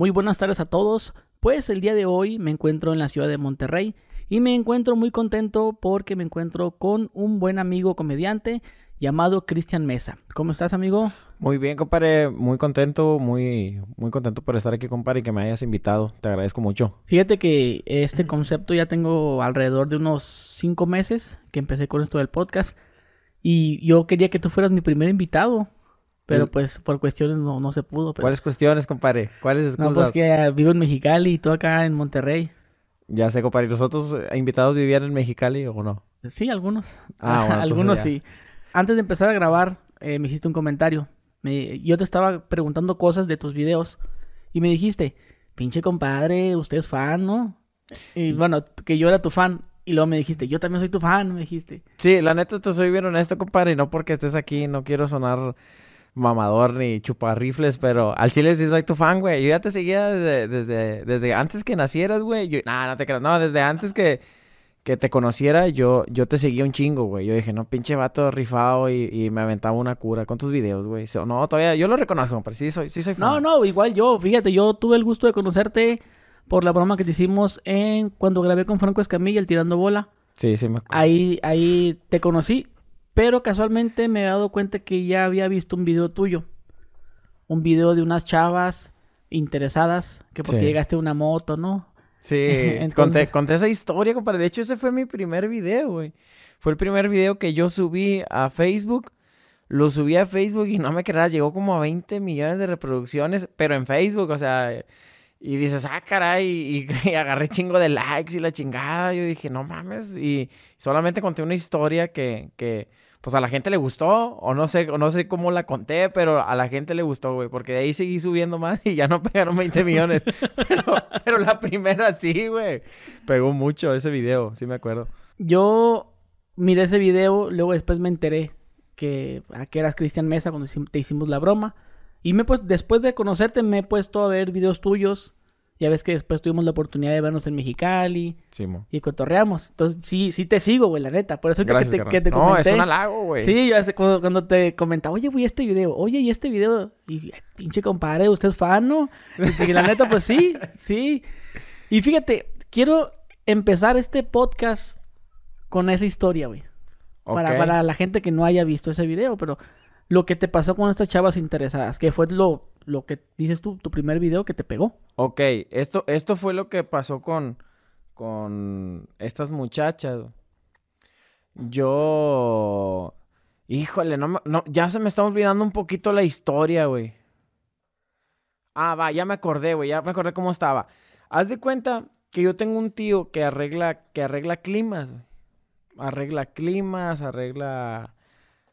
Muy buenas tardes a todos. Pues el día de hoy me encuentro en la ciudad de Monterrey y me encuentro muy contento porque me encuentro con un buen amigo comediante llamado Cristian Mesa. ¿Cómo estás, amigo? Muy bien, compadre. Muy contento, muy, muy contento por estar aquí, compadre, y que me hayas invitado. Te agradezco mucho. Fíjate que este concepto ya tengo alrededor de unos cinco meses que empecé con esto del podcast. Y yo quería que tú fueras mi primer invitado pero pues por cuestiones no, no se pudo. ¿Cuáles cuestiones, compadre? ¿Cuáles excusas? No, pues que ah, vivo en Mexicali y tú acá en Monterrey. Ya sé, compadre. ¿Los otros eh, invitados vivían en Mexicali o no? Sí, algunos. Ah, bueno, algunos sí. Antes de empezar a grabar, eh, me hiciste un comentario. yo te estaba preguntando cosas de tus videos y me dijiste, pinche compadre, usted es fan, ¿no? Y mm. bueno, que yo era tu fan. Y luego me dijiste, yo también soy tu fan, me dijiste. Sí, la neta te soy bien honesto, compadre. Y no porque estés aquí, no quiero sonar mamador ni rifles, pero al chile sí soy tu fan, güey. Yo ya te seguía desde, desde, antes que nacieras, güey. No, nah, no te creas, no, desde antes que, que te conociera, yo, yo te seguía un chingo, güey. Yo dije, no, pinche vato rifado y, me aventaba una cura con tus videos, güey. no, todavía, yo lo reconozco, pero sí soy, sí fan. No, no, igual yo, fíjate, yo tuve el gusto de conocerte por la broma que te hicimos en cuando grabé con Franco Escamilla, el tirando bola. Sí, sí me acuerdo. Ahí, ahí te conocí pero casualmente me he dado cuenta que ya había visto un video tuyo. Un video de unas chavas interesadas, que porque llegaste a una moto, ¿no? Sí, conté, esa historia, compadre. De hecho, ese fue mi primer video, güey. Fue el primer video que yo subí a Facebook. Lo subí a Facebook y no me creas, llegó como a 20 millones de reproducciones, pero en Facebook, o sea, y dices, ah, caray, y, agarré chingo de likes y la chingada. Yo dije, no mames, y solamente conté una historia que, que pues a la gente le gustó, o no sé, no sé cómo la conté, pero a la gente le gustó, güey, porque de ahí seguí subiendo más y ya no pegaron 20 millones. pero, la primera sí, güey. Pegó mucho ese video, sí me acuerdo. Yo miré ese video, luego después me enteré que, ah, que eras Cristian Mesa cuando te hicimos la broma. Y me pues, después de conocerte me he puesto a ver videos tuyos ya ves que después tuvimos la oportunidad de vernos en Mexicali. Sí, Y cotorreamos. Entonces, sí, sí te sigo, güey, la neta. Por eso que, te, que te comenté. No, es un halago, güey. Sí, yo hace, cuando, te comentaba, oye, güey, este video, oye, y este video. Y pinche compadre, usted es fan, ¿no? Y, la neta, pues sí, sí. Y fíjate, quiero empezar este podcast con esa historia, güey. Para, para la gente que no haya visto ese video, pero lo que te pasó con estas chavas interesadas, que fue lo lo que dices tú, tu primer video que te pegó. Ok, esto, esto fue lo que pasó con, con estas muchachas. Yo... Híjole, no, no, ya se me está olvidando un poquito la historia, güey. Ah, va, ya me acordé, güey, ya me acordé cómo estaba. Haz de cuenta que yo tengo un tío que arregla, que arregla climas, güey. Arregla climas, arregla...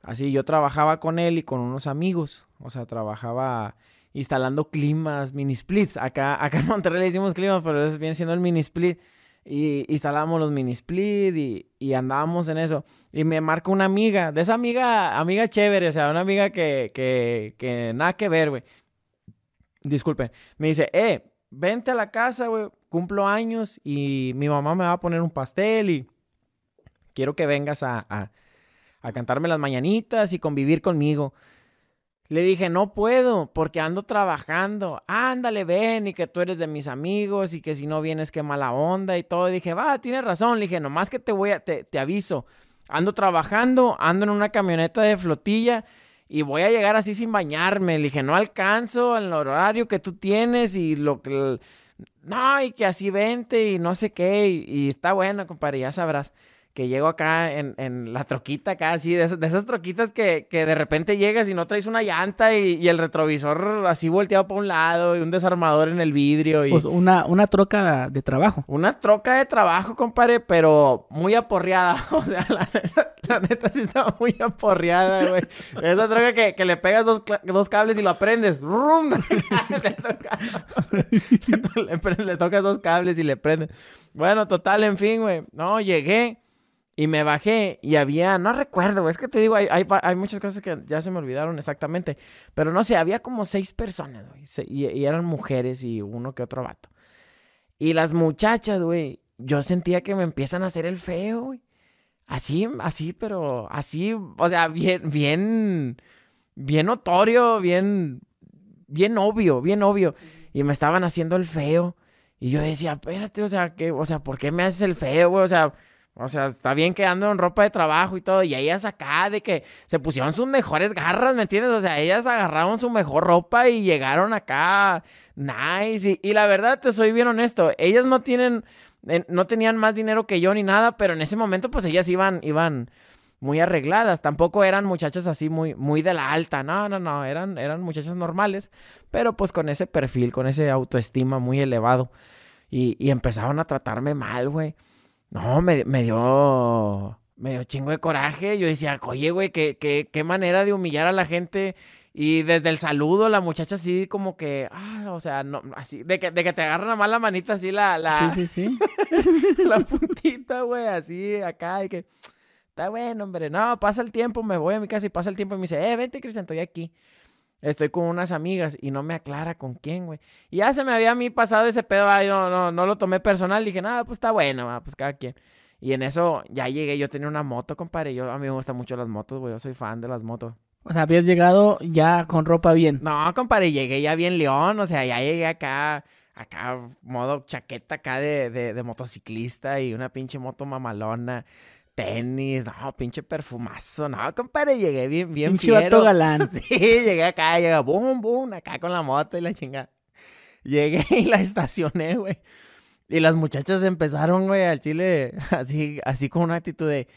Así, yo trabajaba con él y con unos amigos. O sea, trabajaba instalando climas, mini splits. Acá, acá en Monterrey le hicimos climas, pero eso viene siendo el mini split. Y instalamos los mini y, andábamos en eso. Y me marca una amiga, de esa amiga, amiga chévere, o sea, una amiga que, que, nada que ver, güey. Disculpen. Me dice, eh, vente a la casa, güey, cumplo años y mi mamá me va a poner un pastel y quiero que vengas a, a cantarme las mañanitas y convivir conmigo. Le dije, no puedo porque ando trabajando. Ándale, ven y que tú eres de mis amigos y que si no vienes, qué mala onda y todo. dije, va, tienes razón. Le dije, nomás que te voy a, te, aviso. Ando trabajando, ando en una camioneta de flotilla y voy a llegar así sin bañarme. Le dije, no alcanzo el horario que tú tienes y lo que... No, y que así vente y no sé qué. Y, y está bueno, compadre, ya sabrás que llego acá en, la troquita, acá así, de, esas troquitas que, de repente llegas y no traes una llanta y, el retrovisor así volteado para un lado y un desarmador en el vidrio. Y... Pues una, una troca de trabajo. Una troca de trabajo, compadre, pero muy aporreada. O sea, la neta, sí estaba muy aporreada, güey. Esa troca que, le pegas dos, cables y lo aprendes. ¡Rum! le, toca, le tocas dos cables y le prendes. Bueno, total, en fin, güey. No, llegué. Y me bajé y había, no recuerdo, es que te digo, hay, hay, hay, muchas cosas que ya se me olvidaron exactamente, pero no sé, había como seis personas, güey, y, eran mujeres y uno que otro vato. Y las muchachas, güey, yo sentía que me empiezan a hacer el feo, güey. Así, así, pero así, o sea, bien, bien, bien notorio, bien, bien obvio, bien obvio. Y me estaban haciendo el feo. Y yo decía, espérate, o sea, que, o sea, ¿por qué me haces el feo, güey? O sea, o sea, está bien que en ropa de trabajo y todo. Y ellas acá de que se pusieron sus mejores garras, ¿me entiendes? O sea, ellas agarraron su mejor ropa y llegaron acá. Nice. Y, la verdad, te soy bien honesto. Ellas no tienen, no tenían más dinero que yo ni nada, pero en ese momento, pues ellas iban, iban muy arregladas. Tampoco eran muchachas así muy, muy de la alta. No, no, no. Eran, eran muchachas normales, pero pues con ese perfil, con ese autoestima muy elevado. Y, y empezaron a tratarme mal, güey. No, me, me dio. Me dio chingo de coraje. Yo decía, oye, güey, qué, qué, qué manera de humillar a la gente. Y desde el saludo, la muchacha así como que, ah, o sea, no, así, de que, de que te agarran a más la manita así la, la... Sí, sí, sí. la puntita, güey, así, acá, y que, está bueno, hombre, no, pasa el tiempo, me voy a mi casa y pasa el tiempo y me dice, eh, vente, Cristian, estoy aquí. Estoy con unas amigas y no me aclara con quién, güey. Y ya se me había a mí pasado ese pedo, ahí no, no, lo tomé personal. Dije, nada, pues está bueno, pues cada quien. Y en eso ya llegué, yo tenía una moto, compadre. Yo, a mí me gustan mucho las motos, güey, yo soy fan de las motos. O sea, habías llegado ya con ropa bien. No, compadre, llegué ya bien león, o sea, ya llegué acá, acá, modo chaqueta acá de motociclista y una pinche moto mamalona tenis, no, pinche perfumazo, no, compadre, llegué bien, bien Pinche chivato galán. Sí, llegué acá, llegué, boom, boom, acá con la moto y la chingada. Llegué y la estacioné, güey. Y las muchachas empezaron, güey, al chile, así, así con una actitud de,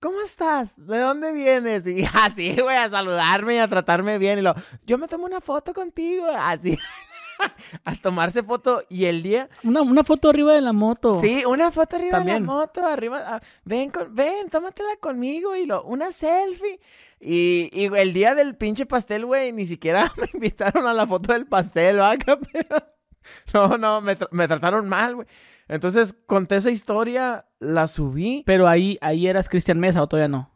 ¿cómo estás? ¿De dónde vienes? Y así, güey, a saludarme y a tratarme bien. Y lo, yo me tomo una foto contigo, así. a tomarse foto y el día. Una, foto arriba de la moto. Sí, una foto arriba de la moto, arriba. Ah, ven, ven, tómatela conmigo y lo, una selfie. Y, el día del pinche pastel, güey, ni siquiera me invitaron a la foto del pastel, No, no, me, trataron mal, güey. Entonces conté esa historia, la subí. Pero ahí, ahí eras Cristian Mesa o todavía no.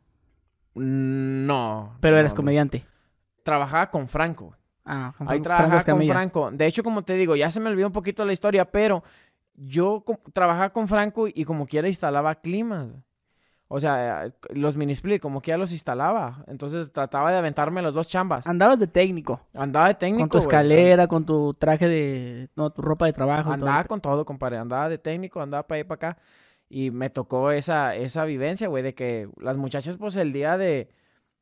Mm, no. Pero eras eres comediante. Trabajaba con Franco. Ah, ahí trabajaba con Franco. De hecho, como te digo, ya se me olvidó un poquito la historia, pero yo trabajaba con Franco y como quiera instalaba climas. O sea, los minisplit, como quiera los instalaba. Entonces trataba de aventarme las dos chambas. Andabas de técnico. Andaba de técnico. Con tu escalera, con tu traje de. No, tu ropa de trabajo. Andaba con todo, compadre. Andaba de técnico, andaba para ahí para acá. Y me tocó esa, esa vivencia, güey, de que las muchachas, pues el día de,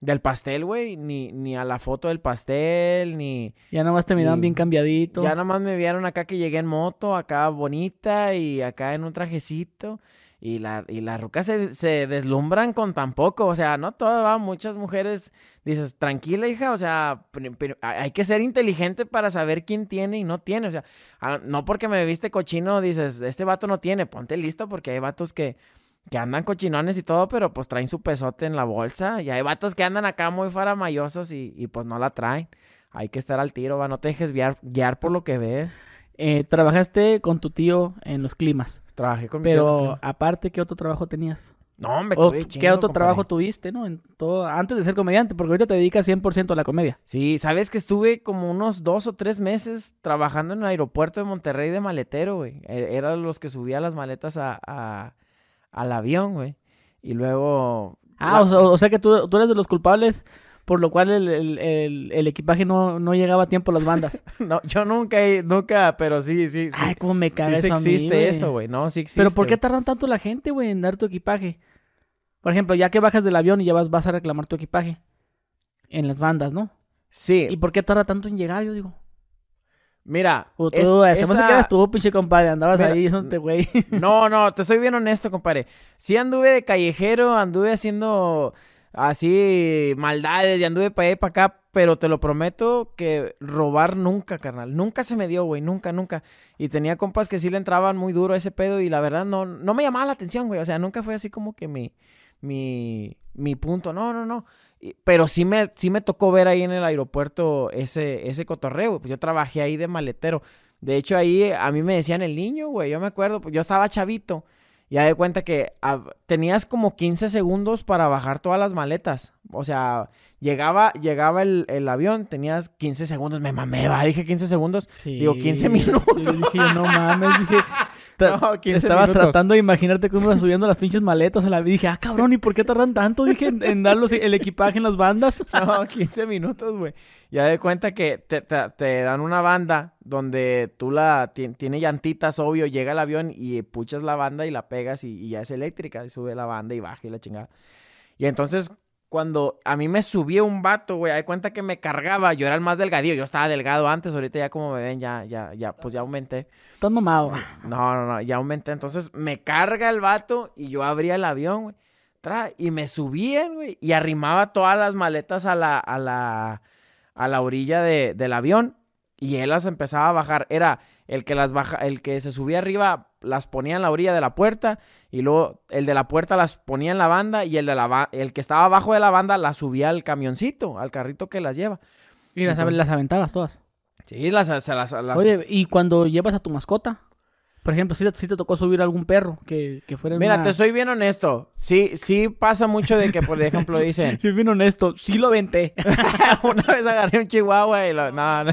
del pastel, güey, ni, ni a la foto del pastel, ni... Ya nomás te miran bien cambiadito. Ya nomás me vieron acá que llegué en moto, acá bonita y acá en un trajecito. Y, la, y las rucas se, deslumbran con tan poco, o sea, no todas, van, muchas mujeres dices, tranquila hija, o sea, hay que ser inteligente para saber quién tiene y no tiene, o sea, no porque me viste cochino dices, este vato no tiene, ponte listo porque hay vatos que que andan cochinones y todo, pero pues traen su pesote en la bolsa. Y hay vatos que andan acá muy faramayosos y, y pues no la traen. Hay que estar al tiro, va, no te dejes guiar, por lo que ves. Eh, trabajaste con tu tío en los climas. Trabajé con mi tío. Pero aparte, ¿qué otro trabajo tenías? No, hombre, o, chingo, ¿Qué otro trabajo tuviste, no? En todo, antes de ser comediante, porque ahorita te dedicas 100% a la comedia. Sí, sabes que estuve como unos dos o tres meses trabajando en el aeropuerto de Monterrey de maletero, güey. E, Eran los que subía las maletas a al avión, güey. Y luego... Ah, o, sea que tú, eres de los culpables por lo cual el, equipaje no, llegaba a tiempo a las bandas. no, yo nunca, nunca, pero sí, sí, sí. Ay, cómo me cae. sí, eso sí existe eso, güey. No, sí existe. Pero ¿por qué tardan tanto la gente, güey, en dar tu equipaje? Por ejemplo, ya que bajas del avión y ya vas, vas a reclamar tu equipaje en las bandas, ¿no? Sí. ¿Y por qué tarda tanto en llegar? Yo digo. Mira, pues tú, esa compadre, andabas ahí güey. No, no, te soy bien honesto, compadre. Sí anduve de callejero, anduve haciendo así maldades y anduve para allá y para acá, pero te lo prometo que robar nunca, carnal. Nunca se me dio, güey, nunca, nunca. Y tenía compas que sí le entraban muy duro a ese pedo y la verdad no, no me llamaba la atención, güey. O sea, nunca fue así como que mi, mi, mi punto. No, no, no pero sí me, sí me tocó ver ahí en el aeropuerto ese, ese cotorreo, pues yo trabajé ahí de maletero. De hecho, ahí a mí me decían el niño, güey, yo me acuerdo, pues yo estaba chavito. Ya de cuenta que ah, tenías como 15 segundos para bajar todas las maletas. O sea, llegaba, llegaba el, avión, tenías 15 segundos. Me mamé, va, dije 15 segundos. digo, 15 minutos. dije, no mames, dije, no, tratando de imaginarte cómo subiendo las pinches maletas a la vida. Dije, ah, cabrón, ¿y por qué tardan tanto? Dije, en, dar el equipaje en las bandas. no, 15 minutos, güey. Ya de cuenta que te, dan una banda donde tú la... Tiene llantitas, obvio, llega el avión y puchas la banda y la pegas y, y ya es eléctrica. Y sube la banda y baja y la chingada. Y entonces cuando a mí me subía un vato, güey, hay cuenta que me cargaba, yo era el más delgadío. yo estaba delgado antes, ahorita ya como me ven, ya, ya, ya, pues ya aumenté. Estás mamado. No, no, no, ya aumenté, entonces me carga el vato y yo abría el avión, güey, y me subían, güey, y arrimaba todas las maletas a la, a la, a la orilla del avión y él las empezaba a bajar, era el que, las baja, el que se subía arriba las ponía en la orilla de la puerta y luego el de la puerta las ponía en la banda y el, de la el que estaba abajo de la banda las subía al camioncito, al carrito que las lleva. Y las, aventabas todas. Sí, las, las... Oye, ¿y cuando llevas a tu mascota? Por ejemplo, si te, tocó subir algún perro que, que fuera. Mira, te soy bien honesto. Sí, sí pasa mucho de que, por ejemplo, dicen. sí, bien honesto. Sí lo venté. una vez agarré un chihuahua y lo. No,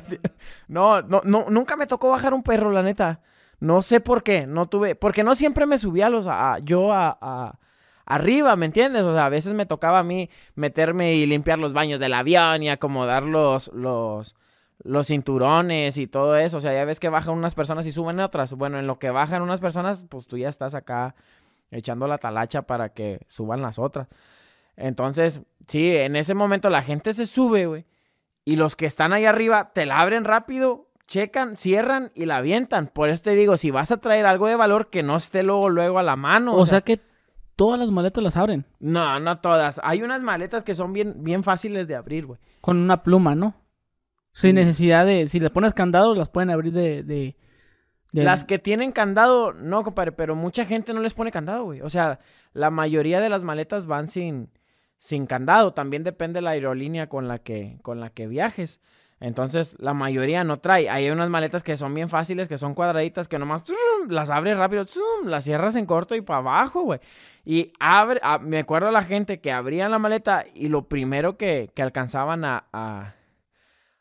no, no, nunca me tocó bajar un perro, la neta. No sé por qué. No tuve. Porque no siempre me subía a los. A, yo a, arriba, ¿me entiendes? O sea, a veces me tocaba a mí meterme y limpiar los baños del avión y acomodar los, los, los cinturones y todo eso. O sea, ya ves que bajan unas personas y suben otras. Bueno, en lo que bajan unas personas, pues tú ya estás acá echando la talacha para que suban las otras. Entonces, sí, en ese momento la gente se sube, güey. Y los que están ahí arriba te la abren rápido, checan, cierran y la avientan. Por eso te digo, si vas a traer algo de valor, que no esté luego, luego a la mano. O, sea, que todas las maletas las abren. No, no todas. Hay unas maletas que son bien, bien fáciles de abrir, güey. Con una pluma, ¿no? Sin necesidad de. Si le pones candado, las pueden abrir de. Las que tienen candado, no, compadre, pero mucha gente no les pone candado, güey. O sea, la mayoría de las maletas van sin, sin candado. También depende la aerolínea con la, que, con la que viajes. Entonces, la mayoría no trae. Hay unas maletas que son bien fáciles, que son cuadraditas, que nomás las abres rápido, las cierras en corto y para abajo, güey. Y abre, me acuerdo a la gente que abrían la maleta y lo primero que, que alcanzaban a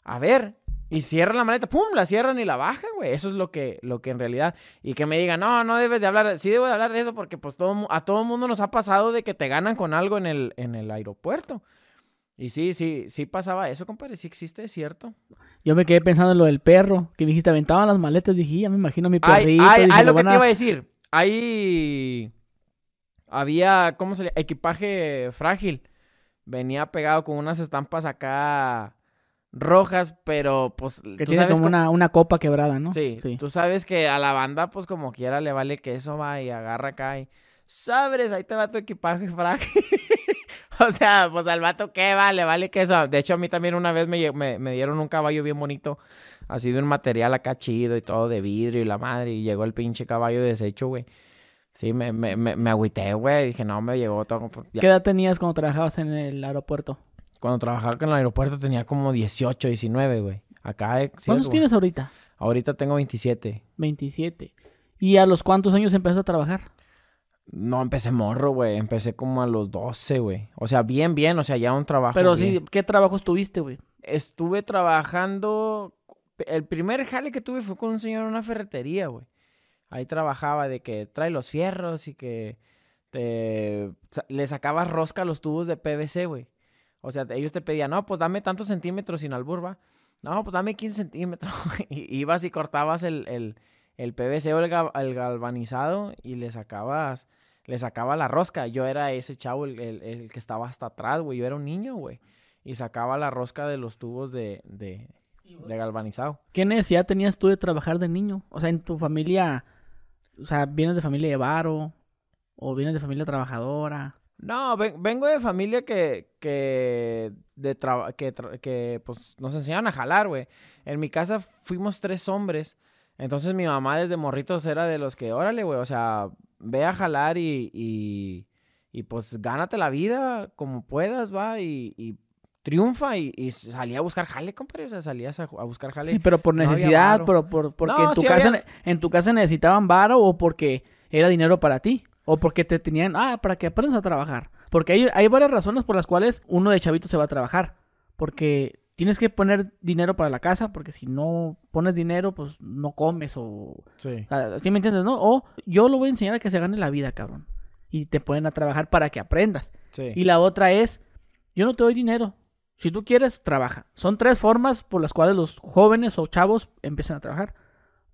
a ver, y cierran la maleta, ¡pum! La cierran y la bajan, güey. Eso es lo que, lo que en realidad. Y que me digan, no, no debes de hablar. Sí debo de hablar de eso porque pues todo, a todo mundo nos ha pasado de que te ganan con algo en el, en el aeropuerto. Y sí, sí, sí pasaba eso, compadre. Sí existe, es cierto. Yo me quedé pensando en lo del perro. Que dijiste, aventaban las maletas. Dije, ya me imagino a mi perrito. Ahí lo, que te iba a decir. Ahí había, ¿cómo se le...? Equipaje frágil. Venía pegado con unas estampas acá rojas, pero pues... Que tú sabes como una, copa quebrada, ¿no? Sí, tú sabes que a la banda pues como quiera le vale que eso va y agarra acá y... Sabres, ahí te va tu equipaje frágil. o sea, pues al vato qué vale, vale que eso. De hecho, a mí también una vez me, me, dieron un caballo bien bonito, así de un material acá chido y todo de vidrio y la madre, y llegó el pinche caballo deshecho, güey. Sí, me, me, me, agüité, güey. Dije, no, me llegó todo. Pues, ¿Qué edad tenías cuando trabajabas en el aeropuerto? Cuando trabajaba en el aeropuerto tenía como 18, 19, güey. Acá. ¿Cuántos tienes ahorita? Ahorita tengo 27. 27. ¿Y a los cuántos años empezaste a trabajar? No, empecé morro, güey. Empecé como a los 12, güey. O sea, bien, bien. O sea, ya un trabajo. Pero sí, ¿qué trabajos tuviste, güey? Estuve trabajando. El primer jale que tuve fue con un señor en una ferretería, güey. Ahí trabajaba de que trae los fierros y que te... le sacabas rosca a los tubos de PVC, güey. O sea, ellos te pedían, no, pues dame tantos centímetros sin alburba. No, pues dame 15 centímetros. y ibas y cortabas el, el, el PVC o el, galvanizado y le sacabas, le sacaba la rosca. Yo era ese chavo, el, que estaba hasta atrás, güey. Yo era un niño, güey. Y sacaba la rosca de los tubos de, de, de galvanizado. ¿Qué necesidad tenías tú de trabajar de niño? O sea, en tu familia, o sea, vienes de familia de varo o vienes de familia trabajadora. No, vengo de familia que, que, de que, pues, nos enseñaban a jalar, güey. En mi casa fuimos tres hombres. Entonces mi mamá desde morritos era de los que, órale, güey, o sea, ve a jalar y, y, pues gánate la vida como puedas, va, y, y triunfa y, y, salía a buscar jale, compadre. O sea, salías a, buscar jale. Sí, pero por necesidad, pero por, porque en, tu casa, en tu casa necesitaban varo o porque era dinero para ti. O porque te tenían, ah, para que aprendas a trabajar. Porque hay, hay varias razones por las cuales uno de chavito se va a trabajar. Porque tienes que poner dinero para la casa, porque si no pones dinero, pues no comes o... Sí. Ah, me entiendes, no? O yo lo voy a enseñar a que se gane la vida, cabrón. Y te ponen a trabajar para que aprendas. Y la otra es, yo no te doy dinero. Si tú quieres, trabaja. Son tres formas por las cuales los jóvenes o chavos empiezan a trabajar.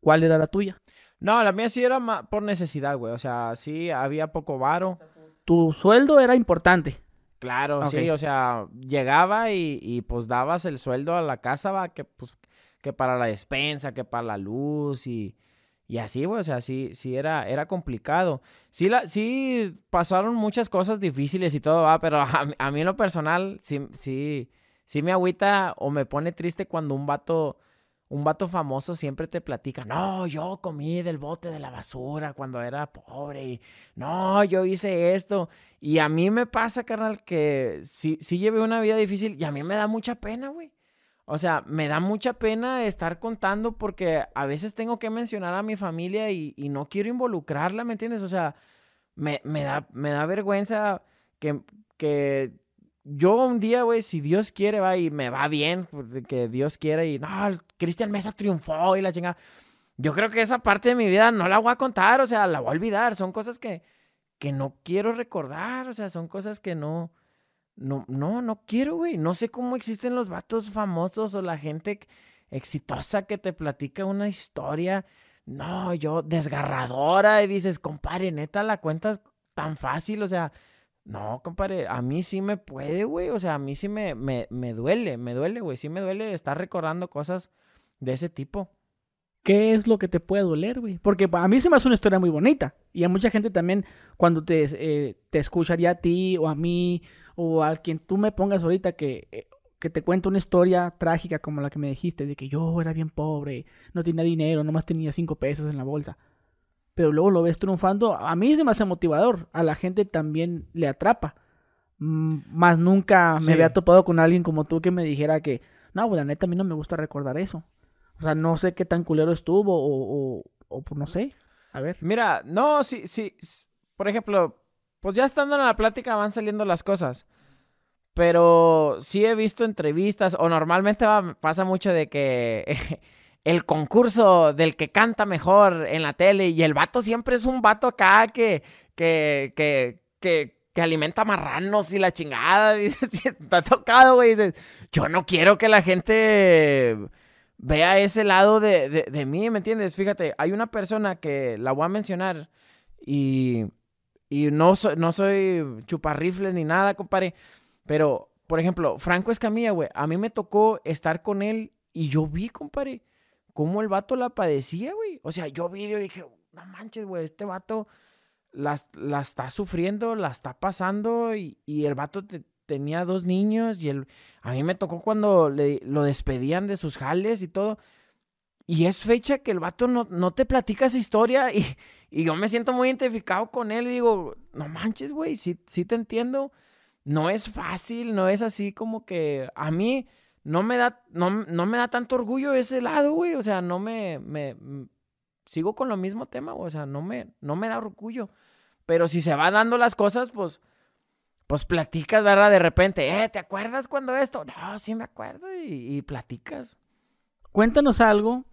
¿Cuál era la tuya? No, la mía sí era por necesidad, güey. O sea, sí había poco varo. Tu sueldo era importante. Claro, sí, o sea, llegaba y, pues dabas el sueldo a la casa, va, que pues que para la despensa, que para la luz y, así, güey, o sea, sí, sí era, era complicado. Sí, la, sí pasaron muchas cosas difíciles y todo, va, pero a, mí en lo personal sí, sí, sí me agüita o me pone triste cuando un vato un vato famoso siempre te platica, no, yo comí del bote de la basura cuando era pobre, y, no, yo hice esto. Y a mí me pasa, carnal, que sí, sí llevé una vida difícil y a mí me da mucha pena, güey. O sea, me da mucha pena estar contando porque a veces tengo que mencionar a mi familia y, no quiero involucrarla, ¿me entiendes? O sea, me, da, me da vergüenza que, que yo un día, güey, si Dios quiere, va y me va bien, pues, que Dios quiere y no, Cristian Mesa triunfó y la chingada. Yo creo que esa parte de mi vida no la voy a contar, o sea, la voy a olvidar. Son cosas que, que no quiero recordar, o sea, son cosas que no, no, no, no quiero, güey. No sé cómo existen los vatos famosos o la gente exitosa que te platica una historia, no, yo desgarradora y dices, compadre, neta, la cuentas tan fácil, o sea, no, compadre, a mí sí me puede, güey. O sea, a mí sí me, me, duele, me duele, güey. Sí me duele estar recordando cosas de ese tipo. ¿Qué es lo que te puede doler, güey? Porque a mí se me hace una historia muy bonita. Y a mucha gente también, cuando te, eh, te escucharía a ti o a mí o a quien tú me pongas ahorita que, eh, que te cuento una historia trágica como la que me dijiste, de que yo era bien pobre, no tenía dinero, nomás tenía cinco pesos en la bolsa pero luego lo ves triunfando, a mí se me hace motivador, a la gente también le atrapa. Mm, más nunca me había topado con alguien como tú que me dijera que, no, pues la neta a mí no me gusta recordar eso. O sea, no sé qué tan culero estuvo o, o, pues no sé. A ver. Mira, no, sí, sí, por ejemplo, pues ya estando en la plática van saliendo las cosas. Pero sí he visto entrevistas, o normalmente pasa mucho de que el concurso del que canta mejor en la tele y el vato siempre es un vato acá que, que, que, que, alimenta marranos y la chingada. Dices, está tocado, güey. Dices, yo no quiero que la gente vea ese lado de, mí, ¿me entiendes? Fíjate, hay una persona que la voy a mencionar y, y no, no soy chuparrifles ni nada, compadre. Pero, por ejemplo, Franco Escamilla, güey, a mí me tocó estar con él y yo vi, compadre, cómo el vato la padecía, güey. O sea, yo vi y dije, no manches, güey, este vato la, está sufriendo, la está pasando y, el vato tenía dos niños y el, a mí me tocó cuando le, lo despedían de sus jales y todo. Y es fecha que el vato no, no te platica esa historia y, yo me siento muy identificado con él y digo, no manches, güey, sí, sí te entiendo. No es fácil, no es así como que a mí no me da, no, me da tanto orgullo ese lado, güey. O sea, no me, me, mm, sigo con lo mismo tema, O sea, no me, no me da orgullo. Pero si se van dando las cosas, pues, pues platicas, ¿verdad? De repente, eh, ¿te acuerdas cuando esto? No, sí me acuerdo y, platicas. Cuéntanos algo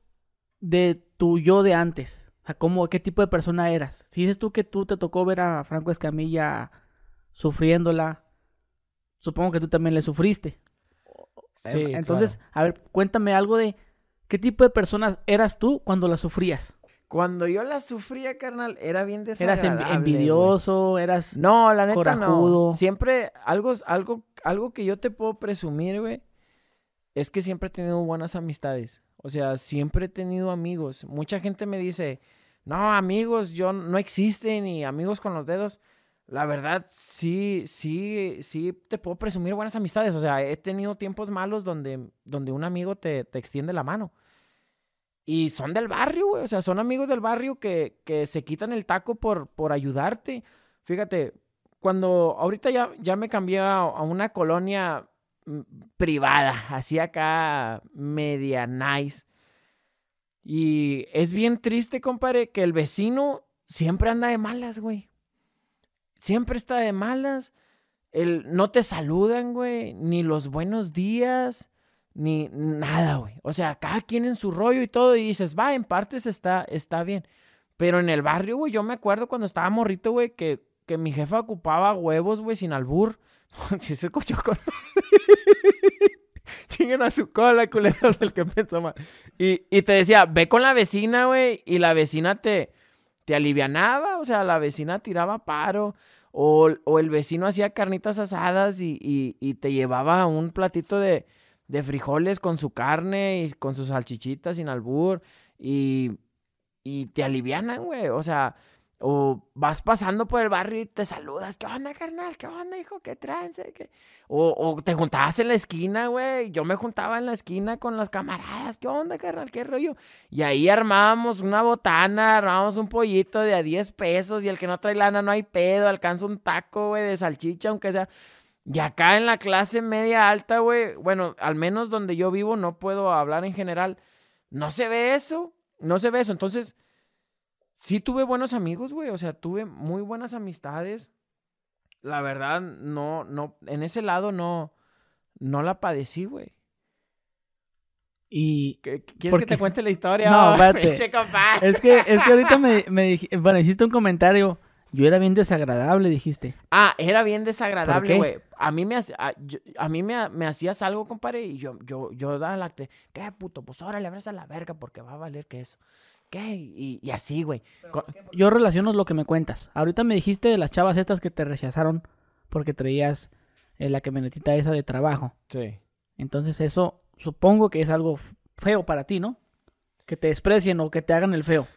de tu yo de antes. O sea, ¿cómo, qué tipo de persona eras? Si dices tú que tú te tocó ver a Franco Escamilla sufriéndola, supongo que tú también le sufriste. Eh, sí, entonces, a ver, cuéntame algo de qué tipo de personas eras tú cuando las sufrías. Cuando yo la sufría, carnal, era bien desagradable. Eras envidioso, eras No, la neta no. Siempre algo algo algo que yo te puedo presumir, güey, es que siempre he tenido buenas amistades. O sea, siempre he tenido amigos. Mucha gente me dice, "No, amigos, yo no existen y amigos con los dedos." la verdad, sí, sí, sí te puedo presumir buenas amistades. O sea, he tenido tiempos malos donde, donde un amigo te, te extiende la mano. Y son del barrio, güey. O sea, son amigos del barrio que, se quitan el taco por, por ayudarte. Fíjate, cuando ahorita ya, ya me cambié a, a una colonia mm, privada, así acá media nice. Y es bien triste, compadre, que el vecino siempre anda de malas, güey siempre está de malas. El, no te saludan, güey, ni los buenos días, ni nada, güey. O sea, cada quien en su rollo y todo, y dices, va, en partes está, está bien. Pero en el barrio, güey, yo me acuerdo cuando estaba morrito, güey, que, que mi jefa ocupaba huevos, güey, sin albur. si se escuchó con... Chinguen a su cola, culeros, el que pensó mal. Y, y te decía, ve con la vecina, güey, y la vecina te te alivianaba, o sea, la vecina tiraba paro, o, el vecino hacía carnitas asadas y, y, te llevaba un platito de, de, frijoles con su carne y con sus salchichitas sin albur, y, y te alivianan, güey, o sea, o vas pasando por el barrio y te saludas. ¿Qué onda, carnal? ¿Qué onda, hijo? ¿Qué trance? O, o, te juntabas en la esquina, güey. Yo me juntaba en la esquina con las camaradas. ¿Qué onda, carnal? ¿Qué rollo? Y ahí armábamos una botana, armábamos un pollito de a 10 pesos. Y el que no trae lana no hay pedo. Alcanza un taco, güey, de salchicha, aunque sea. Y acá en la clase media alta, güey. Bueno, al menos donde yo vivo, no puedo hablar en general. No se ve eso. No se ve eso. Entonces sí tuve buenos amigos, güey. O sea, tuve muy buenas amistades. La verdad, no, no, en ese lado no, no la padecí, güey. Y ¿Quieres que te cuente la historia? No, espérate. es que, es que ahorita me, me bueno, hiciste un comentario. Yo era bien desagradable, dijiste. Ah, era bien desagradable, güey. A mí, me, a, mí me, hacías algo, compadre, y yo, yo, yo daba la... ¿Qué, puto? Pues ahora le abres a la verga porque va a valer que eso. ¿qué? Y, así, güey. Yo relaciono lo que me cuentas. Ahorita me dijiste de las chavas estas que te rechazaron porque traías eh, la camionetita esa de trabajo. Sí. Entonces eso supongo que es algo feo para ti, ¿no? Que te desprecien o que te hagan el feo.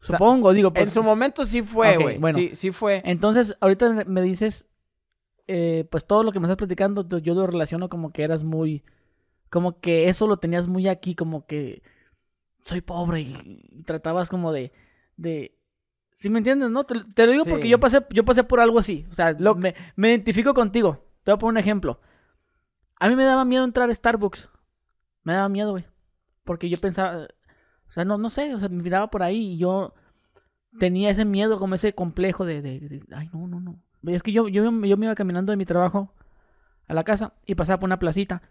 Supongo, digo. Pues, en su momento sí fue, güey. sí, sí fue. Entonces, ahorita me dices, eh, pues todo lo que me estás platicando, yo lo relaciono como que eras muy, como que eso lo tenías muy aquí, como que soy pobre y tratabas como de, de me entiendes? No, te, lo digo porque yo pasé, yo pasé por algo así. O sea, me, me identifico contigo. Te voy a poner un ejemplo. A mí me daba miedo entrar a Starbucks. Me daba miedo, güey. Porque yo pensaba, o sea, no, no sé, o sea, me miraba por ahí y yo tenía ese miedo, como ese complejo de, de, de ay, no, no, no. Es que yo, yo, yo me iba caminando de mi trabajo a la casa y pasaba por una placita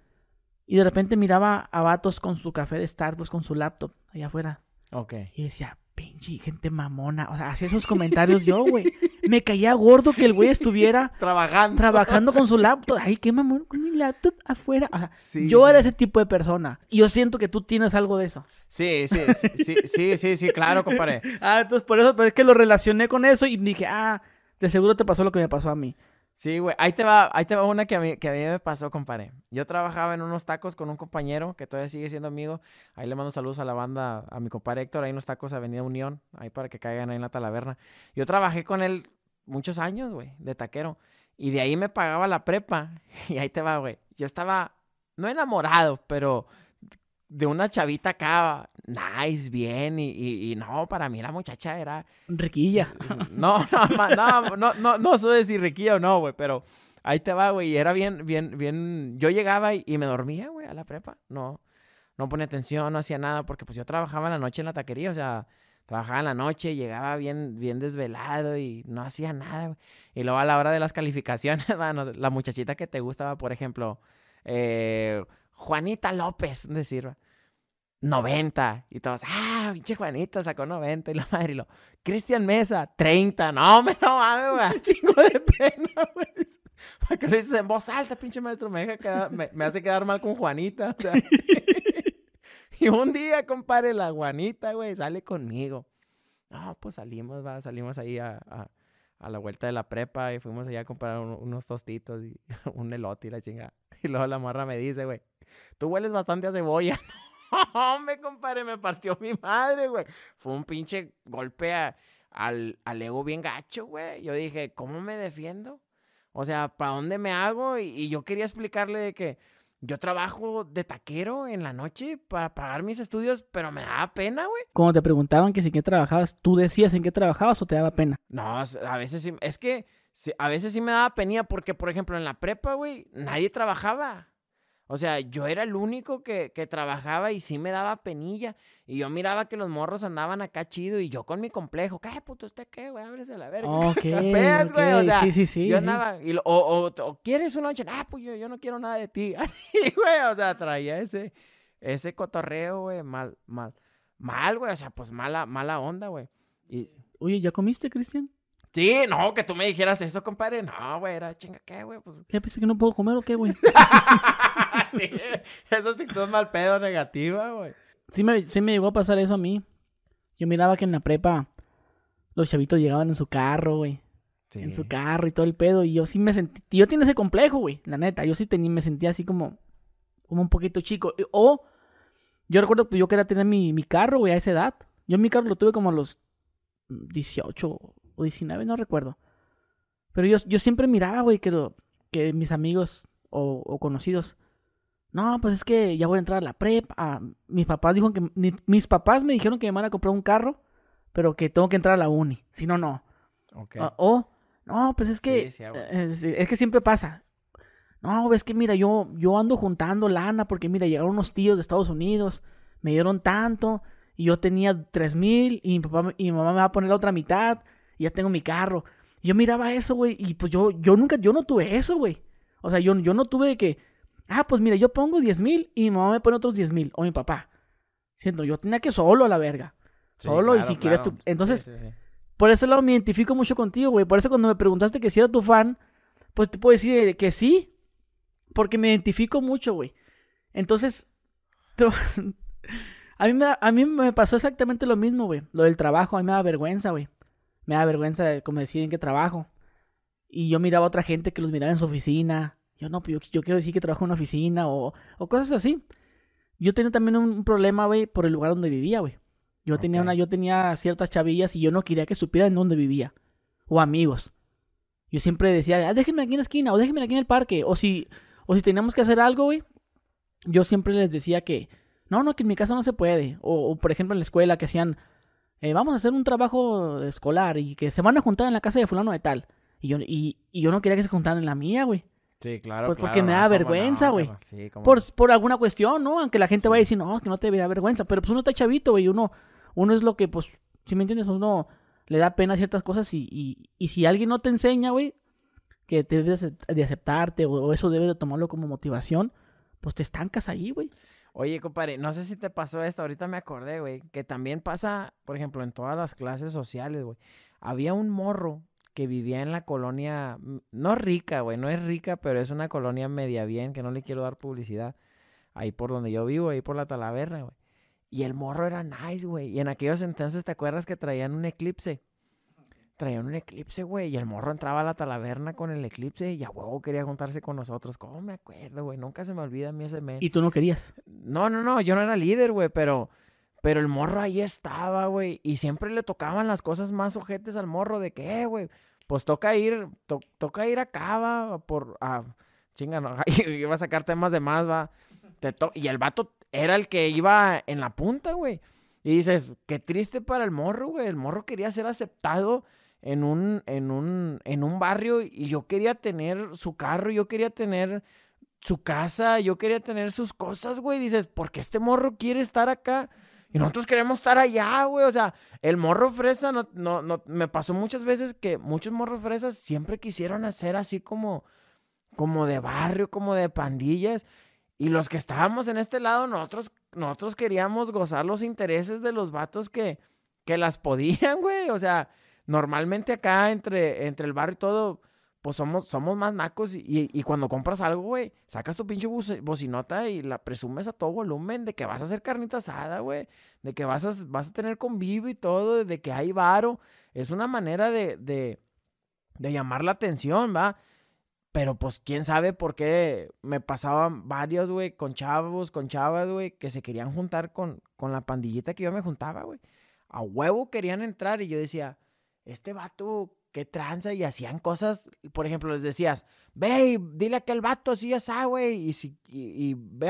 y de repente miraba a vatos con su café de Starbucks, con su laptop allá afuera. Ok. Y decía, pinche gente mamona. O sea, hacía esos comentarios yo, güey. Me caía gordo que el güey estuviera trabajando. Trabajando con su laptop. Ay, qué mamón, con mi laptop afuera. O sea, yo era ese tipo de persona. Y yo siento que tú tienes algo de eso. Sí, sí, sí, sí, sí, sí, claro, compadre. Ah, entonces por eso, pero es que lo relacioné con eso y dije, ah, de seguro te pasó lo que me pasó a mí. Sí, güey. Ahí te va, ahí te va una que a, mí, me pasó, compadre. Yo trabajaba en unos tacos con un compañero que todavía sigue siendo amigo. Ahí le mando saludos a la banda, a mi compadre Héctor, ahí en los tacos Avenida Unión, ahí para que caigan ahí en la talaverna. Yo trabajé con él muchos años, güey, de taquero. Y de ahí me pagaba la prepa. Y ahí te va, güey. Yo estaba, no enamorado, pero de una chavita acá, nice, bien, y, no, para mí la muchacha era... Riquilla. No, no, no, no, no, no sé si riquilla o no, güey, pero ahí te va, güey, y era bien, bien, bien... Yo llegaba y, me dormía, güey, a la prepa, no, no ponía atención, no hacía nada, porque pues yo trabajaba en la noche en la taquería, o sea, trabajaba en la noche, llegaba bien, bien desvelado y no hacía nada. Güey. Y luego a la hora de las calificaciones, bueno, la muchachita que te gustaba, por ejemplo, eh, Juanita López, sirva, 90. Y todos, ah, pinche Juanita sacó 90. Y la madre, y lo, Cristian Mesa, 30. No, me lo mames, güey. Chingo de pena, güey. Para que lo dices en voz alta, pinche maestro, me, deja me, hace quedar mal con Juanita. y un día, compadre, la Juanita, güey, sale conmigo. No, pues salimos, va, salimos ahí a, la vuelta de la prepa y fuimos allá a comprar unos tostitos y un elote y la chingada. Y luego la morra me dice, güey, tú hueles bastante a cebolla. No, me compadre, me partió mi madre, güey. Fue un pinche golpe al, ego bien gacho, güey. Yo dije, ¿cómo me defiendo? O sea, ¿para dónde me hago? Y, yo quería explicarle que yo trabajo de taquero en la noche para pagar mis estudios, pero me daba pena, güey. Cuando te preguntaban que si qué trabajabas, ¿tú decías en qué trabajabas o te daba pena? No, a veces sí, es que a veces sí me daba pena porque, por ejemplo, en la prepa, güey, nadie trabajaba. O sea, yo era el único que, que, trabajaba y sí me daba penilla. Y yo miraba que los morros andaban acá chido y yo con mi complejo, ¿qué puto usted qué, güey? Ábrese la verga. ¿Qué güey? O sea, sí, sí, sí, yo andaba, o, o, quieres una noche, ah, pues yo, no quiero nada de ti. Así, güey, o sea, traía ese, ese cotorreo, güey, mal, mal, mal, güey, o sea, pues mala, mala onda, güey. Y... Oye, ¿ya comiste, Cristian? Sí, no, que tú me dijeras eso, compadre. No, güey, era chinga, ¿qué, güey? Pues... ¿Qué pensé que no puedo comer o qué, güey? Eso esa actitud mal pedo negativa, güey. Sí me, sí me llegó a pasar eso a mí. Yo miraba que en la prepa los chavitos llegaban en su carro, güey. En su carro y todo el pedo. Y yo sí me sentí. Yo tenía ese complejo, güey. La neta. Yo sí me sentía así como. Como un poquito chico. O. Yo recuerdo que yo quería tener mi, carro, güey, a esa edad. Yo mi carro lo tuve como a los 18 o 19, no recuerdo. Pero yo, yo siempre miraba, güey, que, que mis amigos o conocidos no, pues es que ya voy a entrar a la prep mis papás dijo que mis papás me dijeron que me van a comprar un carro, pero que tengo que entrar a la uni, si no no. o ah, oh, no, pues es que eh, es, que siempre pasa. No, es que mira, yo yo ando juntando lana porque mira, llegaron unos tíos de Estados Unidos, me dieron tanto y yo tenía tres mil y mi papá y mi mamá me va a poner la otra mitad y ya tengo mi carro. yo miraba eso, güey, y pues yo yo nunca yo no tuve eso, güey. O sea, yo, yo no tuve que Ah, pues mira, yo pongo 10 mil y mi mamá me pone otros 10 mil, o mi papá. Siento, yo tenía que solo a la verga. solo y si quieres tú. Entonces, por ese lado me identifico mucho contigo, güey. Por eso cuando me preguntaste que si era tu fan, pues te puedo decir que sí, porque me identifico mucho, güey. Entonces, a, mí me, a mí me pasó exactamente lo mismo, güey. Lo del trabajo, a mí me da vergüenza, güey. Me da vergüenza de, como deciden en qué trabajo. Y yo miraba a otra gente que los miraba en su oficina yo no, pues, yo, yo quiero decir que trabajo en una oficina o, cosas así. Yo tenía también un problema, güey, por el lugar donde vivía, güey. Yo tenía una, yo tenía ciertas chavillas y yo no quería que supieran dónde vivía. O amigos. Yo siempre decía, ah, déjenme aquí en la esquina, o déjenme aquí en el parque. O si, o si teníamos que hacer algo, güey, yo siempre les decía que, no, no, que en mi casa no se puede. O, por ejemplo, en la escuela que hacían, eh, vamos a hacer un trabajo escolar y que se van a juntar en la casa de fulano de tal. Y yo, y yo no quería que se juntaran en la mía, güey. Sí, claro. Pues, porque me da vergüenza, güey. por, por, alguna cuestión, ¿no? Aunque la gente vaya a decir, no, que no te da vergüenza. Pero pues uno está chavito, güey. Uno, uno es lo que, pues, si me entiendes, uno le da pena ciertas cosas y, si alguien no te enseña, güey, que te debes de aceptarte o, eso debes de tomarlo como motivación, pues te estancas ahí, güey. Oye, compadre, no sé si te pasó esto, ahorita me acordé, güey, que también pasa, por ejemplo, en todas las clases sociales, güey. Había un morro que vivía en la colonia, no rica, güey, no es rica, pero es una colonia media bien, que no le quiero dar publicidad, ahí por donde yo vivo, ahí por la Talaverna, güey. Y el morro era nice, güey. Y en aquellos entonces, ¿te acuerdas que traían un eclipse? Traían un eclipse, güey. Y el morro entraba a la talaverna con el eclipse y a huevo quería juntarse con nosotros. ¿Cómo me acuerdo, güey? Nunca se me olvida a mí ese men. ¿Y tú no querías? No, no, no. Yo no era líder, güey. Pero, pero el morro ahí estaba, güey. Y siempre le tocaban las cosas más ojetes al morro de que, eh, güey, pues toca ir, toca ir acá, va, por, ah, chinga, no, iba a sacar temas de más, va. y el vato era el que iba en la punta, güey. Y dices, qué triste para el morro, güey. El morro quería ser aceptado en un, en un, en un barrio y yo quería tener su carro, yo quería tener su casa, yo quería tener sus cosas, güey. Dices, ¿por qué este morro quiere estar acá? Y nosotros queremos estar allá, güey. O sea, el morro fresa, no, no, no, me pasó muchas veces que muchos morros fresas siempre quisieron hacer así como, como de barrio, como de pandillas. Y los que estábamos en este lado, nosotros, nosotros queríamos gozar los intereses de los vatos que, que las podían, güey. O sea, normalmente acá entre, entre el barrio y todo, pues somos, somos más nacos y, cuando compras algo, güey, sacas tu pinche bocinota y la presumes a todo volumen de que vas a hacer carnita asada, güey, de que vas a, vas a tener convivo y todo, de que hay varo. Es una manera de, de, llamar la atención, ¿va? Pero pues quién sabe por qué me pasaban varios, güey, con chavos, con chavas, güey, que se querían juntar con, con la pandillita que yo me juntaba, güey. A huevo querían entrar y yo decía, este vato qué tranza, y hacían cosas, por ejemplo, les decías, ve y dile a aquel vato si ya sabe, güey, y, si, y, ve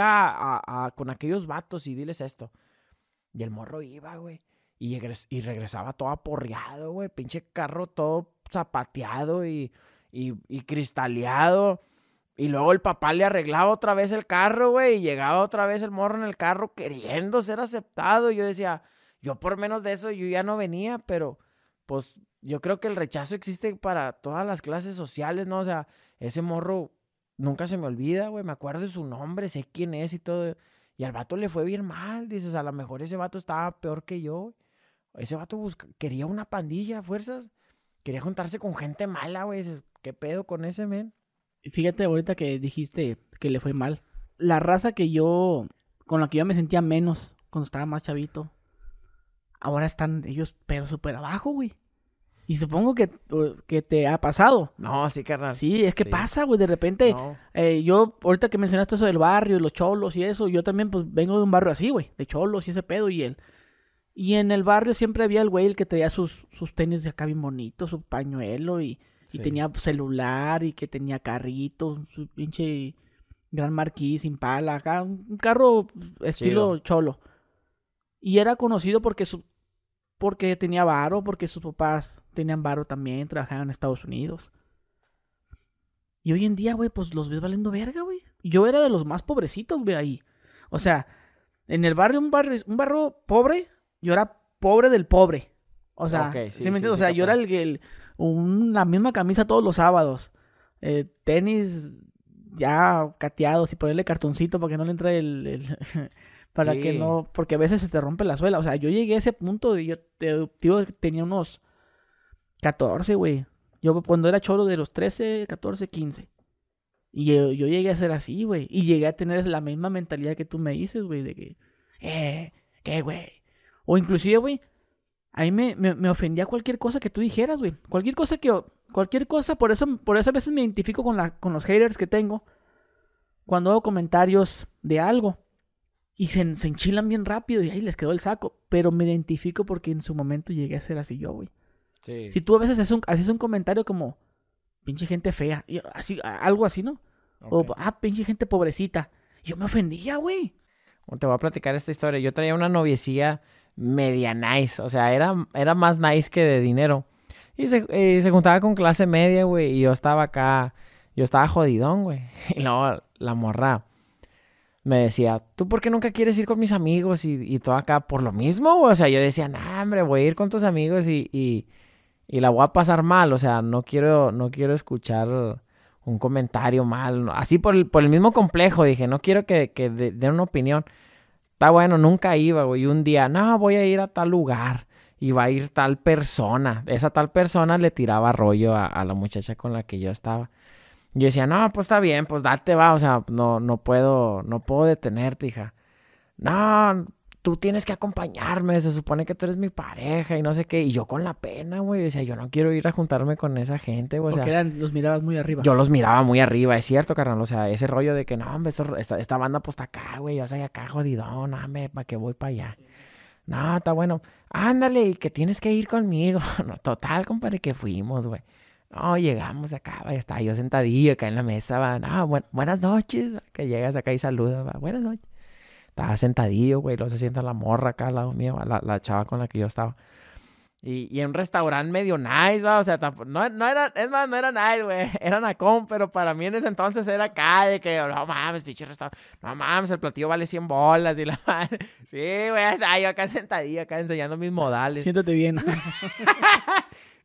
con aquellos vatos y diles esto. Y el morro iba, güey, y, y regresaba todo aporreado, güey, pinche carro todo zapateado y, cristaleado. Y luego el papá le arreglaba otra vez el carro, güey, y llegaba otra vez el morro en el carro queriendo ser aceptado. yo decía, yo por menos de eso, yo ya no venía, pero pues yo creo que el rechazo existe para todas las clases sociales, ¿no? O sea, ese morro nunca se me olvida, güey. Me acuerdo de su nombre, sé quién es y todo. Y al vato le fue bien mal. Dices, a lo mejor ese vato estaba peor que yo. Ese vato busca... quería una pandilla, fuerzas. Quería juntarse con gente mala, güey. Dices, ¿qué pedo con ese, men? Fíjate ahorita que dijiste que le fue mal. La raza que yo, con la que yo me sentía menos cuando estaba más chavito, ahora están ellos, pero súper abajo, güey. Y supongo que, te ha pasado. No, sí, carnal. Sí, es que pasa, güey. De repente, eh, yo, ahorita que mencionaste eso del barrio, los cholos y eso, yo también, pues, vengo de un barrio así, güey. De cholos y ese pedo y él. Y en el barrio siempre había el güey el que tenía sus, tenis de acá bien bonitos, su pañuelo y, tenía celular y que tenía carritos, su pinche gran marquís, impala, acá, un carro estilo cholo. Y era conocido porque su, porque tenía varo, porque sus papás tenían varo también, trabajaban en Estados Unidos. Y hoy en día, güey, pues los ves valiendo verga, güey. Yo era de los más pobrecitos, güey, ahí. O sea, en el barrio, un barrio, un barrio pobre, yo era pobre del pobre. O sea, sí, o sea, yo era el, la misma camisa todos los sábados. Eh, tenis ya cateados y ponerle cartoncito para que no le entre el, Para que no, porque a veces se te rompe la suela. O sea, yo llegué a ese punto yo, tenía unos 14, güey. Yo cuando era cholo de los 13, 14, 15. Y yo, llegué a ser así, güey. Y llegué a tener la misma mentalidad que tú me dices, güey, de que, eh, qué, güey. O inclusive, güey, Ahí me, me, me, ofendía cualquier cosa que tú dijeras, güey. Cualquier cosa que, cualquier cosa, por eso, por eso a veces me identifico con, la, con los haters que tengo. Cuando hago comentarios de algo. Y se, enchilan bien rápido y ahí les quedó el saco. Pero me identifico porque en su momento llegué a ser así yo, güey. Si tú a veces haces un, haces un comentario como, pinche gente fea, y así, algo así, ¿no? O, ah, pinche gente pobrecita. Yo me ofendía, güey. Te voy a platicar esta historia. Yo traía una noviecía media nice. O sea, era, era más nice que de dinero. Y se, eh, se juntaba con clase media, güey. Y yo estaba acá. Yo estaba jodidón, güey. Y luego la morra me decía, ¿tú por qué nunca quieres ir con mis amigos y, y todo acá por lo mismo? O sea, yo decía, no, hombre, voy a ir con tus amigos y, y, la voy a pasar mal. O sea, no quiero, no quiero escuchar un comentario mal. Así por el, por el mismo complejo, dije, no quiero que, que den una opinión. Está bueno, nunca iba, güey. Un día, no, voy a ir a tal lugar y va a ir tal persona. Esa tal persona le tiraba rollo a la muchacha con la que yo estaba. Yo decía, no, pues está bien, pues date, va, o sea, no, no puedo, no puedo detenerte, hija. No, tú tienes que acompañarme, se supone que tú eres mi pareja y no sé qué. Y yo con la pena, güey, decía, yo no quiero ir a juntarme con esa gente, güey. O sea, los mirabas muy arriba. Yo los miraba muy arriba, es cierto, carnal. O sea, ese rollo de que, no, hombre, esta, banda pues está acá, güey, o sea, acá jodidón, hombre, para que voy para allá. No, está bueno. Ándale, y que tienes que ir conmigo. No, total, compadre, que fuimos, güey. No, llegamos acá, vaya, estaba yo sentadillo acá en la mesa, va. Ah, buenas noches, que llegas acá y saludas, va. Buenas noches. Estaba sentadillo, güey, luego se sienta la morra acá al lado mío, la, la, chava con la que yo estaba. Y, en un restaurante medio nice, va, o sea, tampoco, no, no era, es más, no era nice, güey, era Nacón, pero para mí en ese entonces era acá, de que, no mames, pinche restaurante, no mames, el platillo vale 100 bolas y la madre. Sí, güey, estaba yo acá sentadillo, acá enseñando mis modales. Siéntate bien.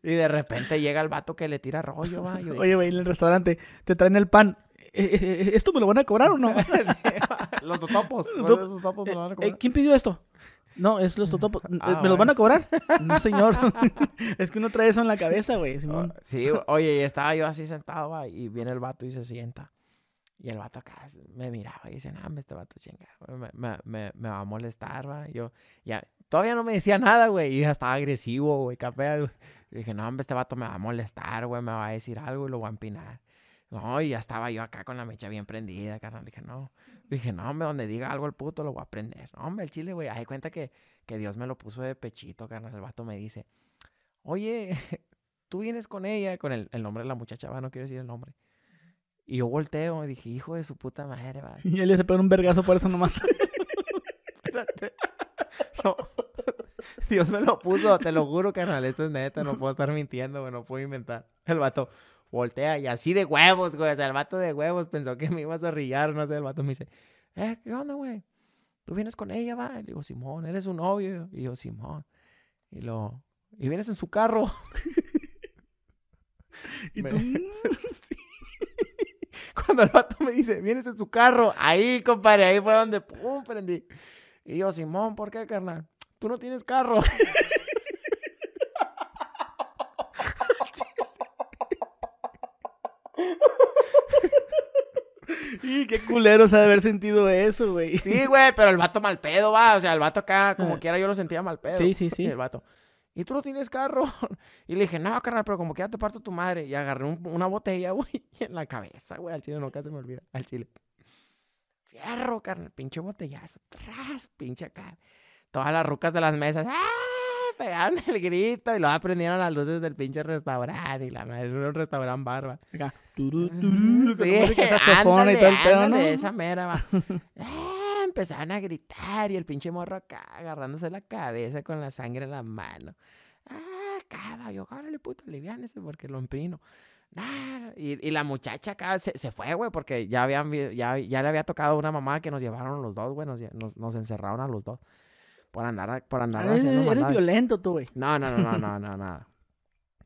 Y de repente llega el vato que le tira rollo, va. Oye, güey, en el restaurante te traen el pan. ¿e, e, e, ¿Esto me lo van a cobrar o no? los totopos. ¿Quién pidió esto? No, es los totopos. ¿Me ah, los van a cobrar? No, señor. es que uno trae eso en la cabeza, güey. Oh, sí, oye, y estaba yo así sentado, va, y viene el vato y se sienta. Y el vato acá me miraba y dice, no, este vato chinga, me, me, va a molestar, va. Yo, ya, todavía no me decía nada, güey. Y ya estaba agresivo, güey, capea, dije, no, hombre, este vato me va a molestar, güey, me va a decir algo y lo voy a empinar. No, y ya estaba yo acá con la mecha bien prendida, carnal. Dije, no. Dije, no, hombre, donde diga algo el puto lo voy a prender. No, hombre, el chile, güey. Hay cuenta que, Dios me lo puso de pechito, carnal. El vato me dice, oye, tú vienes con ella, con el, nombre de la muchacha, va, no quiero decir el nombre. Y yo volteo y dije, hijo de su puta madre, va. Y él se pone un vergazo por eso nomás. Espérate. No. Dios me lo puso, te lo juro, carnal. Esto es neta, no puedo estar mintiendo, güey, no puedo inventar. El vato voltea y así de huevos, güey. O sea, el vato de huevos pensó que me ibas a rillar, no sé. El vato me dice, eh, ¿qué onda, güey? ¿Tú vienes con ella, va? le digo, Simón, eres un novio. Y yo, Simón. Y lo, y vienes en su carro. y tú. Mm". Cuando el vato me dice, vienes en su carro, ahí, compadre, ahí fue donde, pum, prendí. Y yo, Simón, ¿por qué, carnal? tú no tienes carro. Y qué culero, se de haber sentido eso, güey. Sí, güey, pero el vato mal pedo, va. O sea, el vato acá, como ah. quiera, yo lo sentía mal pedo. Sí, sí, sí. el vato, ¿y tú no tienes carro? Y le dije, no, carnal, pero como quiera te parto tu madre. Y agarré una botella, güey, en la cabeza, güey. Al chile nunca se me olvida. Al chile. Fierro, carnal, pinche botellazo. Tras, pinche acá todas las rucas de las mesas, ¡ah! Pegaron el grito y lo aprendieron las luces del pinche restaurante y la madre era un restaurante barba. Acá, turu, sí, ándale, esa mera, va. ¡Ah! Empezaban a gritar y el pinche morro acá agarrándose la cabeza con la sangre en la mano. ¡Ah! caba, yo, ¡cárale, puto, ese porque lo emprino. y, y, la muchacha acá se, se fue, güey, porque ya, habían, ya, ya le había tocado una mamá que nos llevaron los dos, güey, nos, nos encerraron a los dos. Por andar, por andar haciendo violento tú, güey. No, no, no, no, no, nada.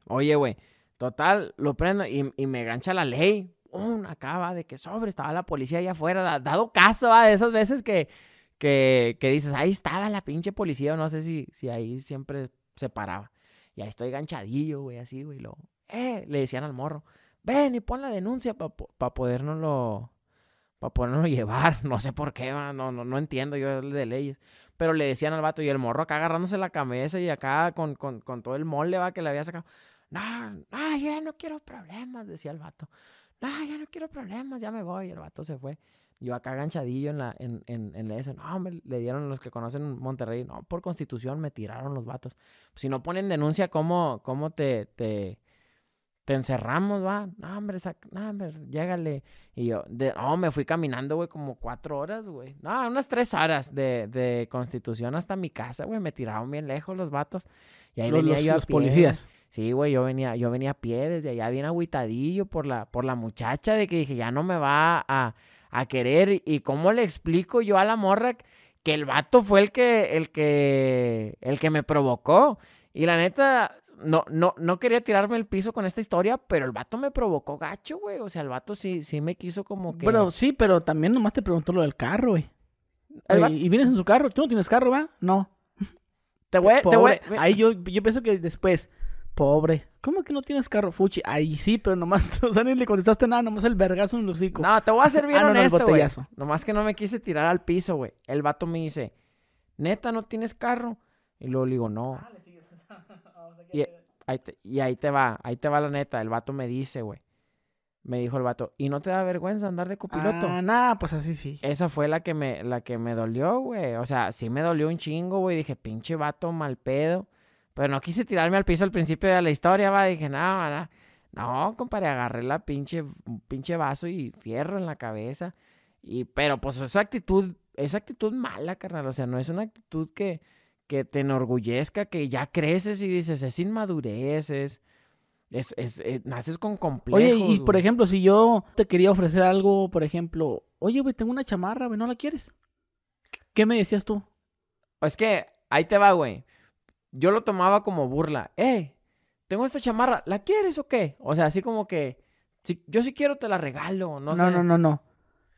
Oye, güey, total, lo prendo y, y me gancha la ley. Un acaba de que sobre, estaba la policía allá afuera, dado caso a de esas veces que, que, que, dices, ahí estaba la pinche policía, no sé si, si ahí siempre se paraba. Y ahí estoy ganchadillo, güey, así, güey, lo, eh, le decían al morro, ven y pon la denuncia para pa lo para llevar, no sé por qué, no, no, no entiendo yo de leyes. Pero le decían al vato y el morro acá agarrándose la cabeza y acá con, todo el molde va que le había sacado. No, no, ya no quiero problemas, decía el vato. No, ya no quiero problemas, ya me voy. Y el vato se fue. Yo acá aganchadillo en la, en, en, en la S. No, hombre, le dieron los que conocen Monterrey. No, por constitución me tiraron los vatos. Si no ponen denuncia, ¿cómo, cómo te, te, te encerramos, va. No, hombre, saca, hombre, llégale. Y yo, No, me fui caminando, güey, como cuatro horas, güey. No, unas tres horas de, de Constitución hasta mi casa, güey. Me tiraron bien lejos los vatos. Y ahí venía yo a los policías. Sí, güey, yo venía, yo venía a pie desde allá bien agüitadillo por la, por la muchacha de que dije, ya no me va a, querer. ¿Y cómo le explico yo a la morra que el vato fue el que, el que, el que me provocó? Y la neta, no, no, no quería tirarme el piso con esta historia, pero el vato me provocó gacho, güey. O sea, el vato sí, sí me quiso como que. Bueno, sí, pero también nomás te preguntó lo del carro, güey. Y, vienes en su carro. ¿Tú no tienes carro, va? No. Te voy, te voy. Ahí yo, yo pienso que después, pobre. ¿Cómo que no tienes carro, Fuchi? Ahí sí, pero nomás, o sea, ni le contestaste nada, nomás el vergazo en los No, te voy a servir ah, bien ah, nomás que no me quise tirar al piso, güey. El vato me dice, neta, no tienes carro. Y luego le digo, no. Y, ahí te, va, ahí te va la neta. El vato me dice, güey. Me dijo el vato, ¿y no te da vergüenza andar de copiloto? Ah, nada, pues así sí. Esa fue la que me, dolió, güey. O sea, sí me dolió un chingo, güey. Dije, pinche vato mal pedo. Pero no quise tirarme al piso al principio de la historia, va. Dije, nada, no, no, compadre, agarré la pinche, pinche vaso y fierro en la cabeza. Y, pero pues esa actitud, esa actitud mala, carnal. O sea, no es una actitud que, que te enorgullezca, que ya creces y dices, es inmadurez, es... Es, es, eh, naces con complejo Oye, y por ejemplo, si yo te quería ofrecer algo, por ejemplo, oye, güey, tengo una chamarra, güey, ¿no la quieres? ¿Qué me decías tú? Es que ahí te va, güey. Yo lo tomaba como burla. ¡Eh! Tengo esta chamarra, ¿la quieres o qué? O sea, así como que, si, yo si quiero te la regalo, no, no sé. No, no, no, no.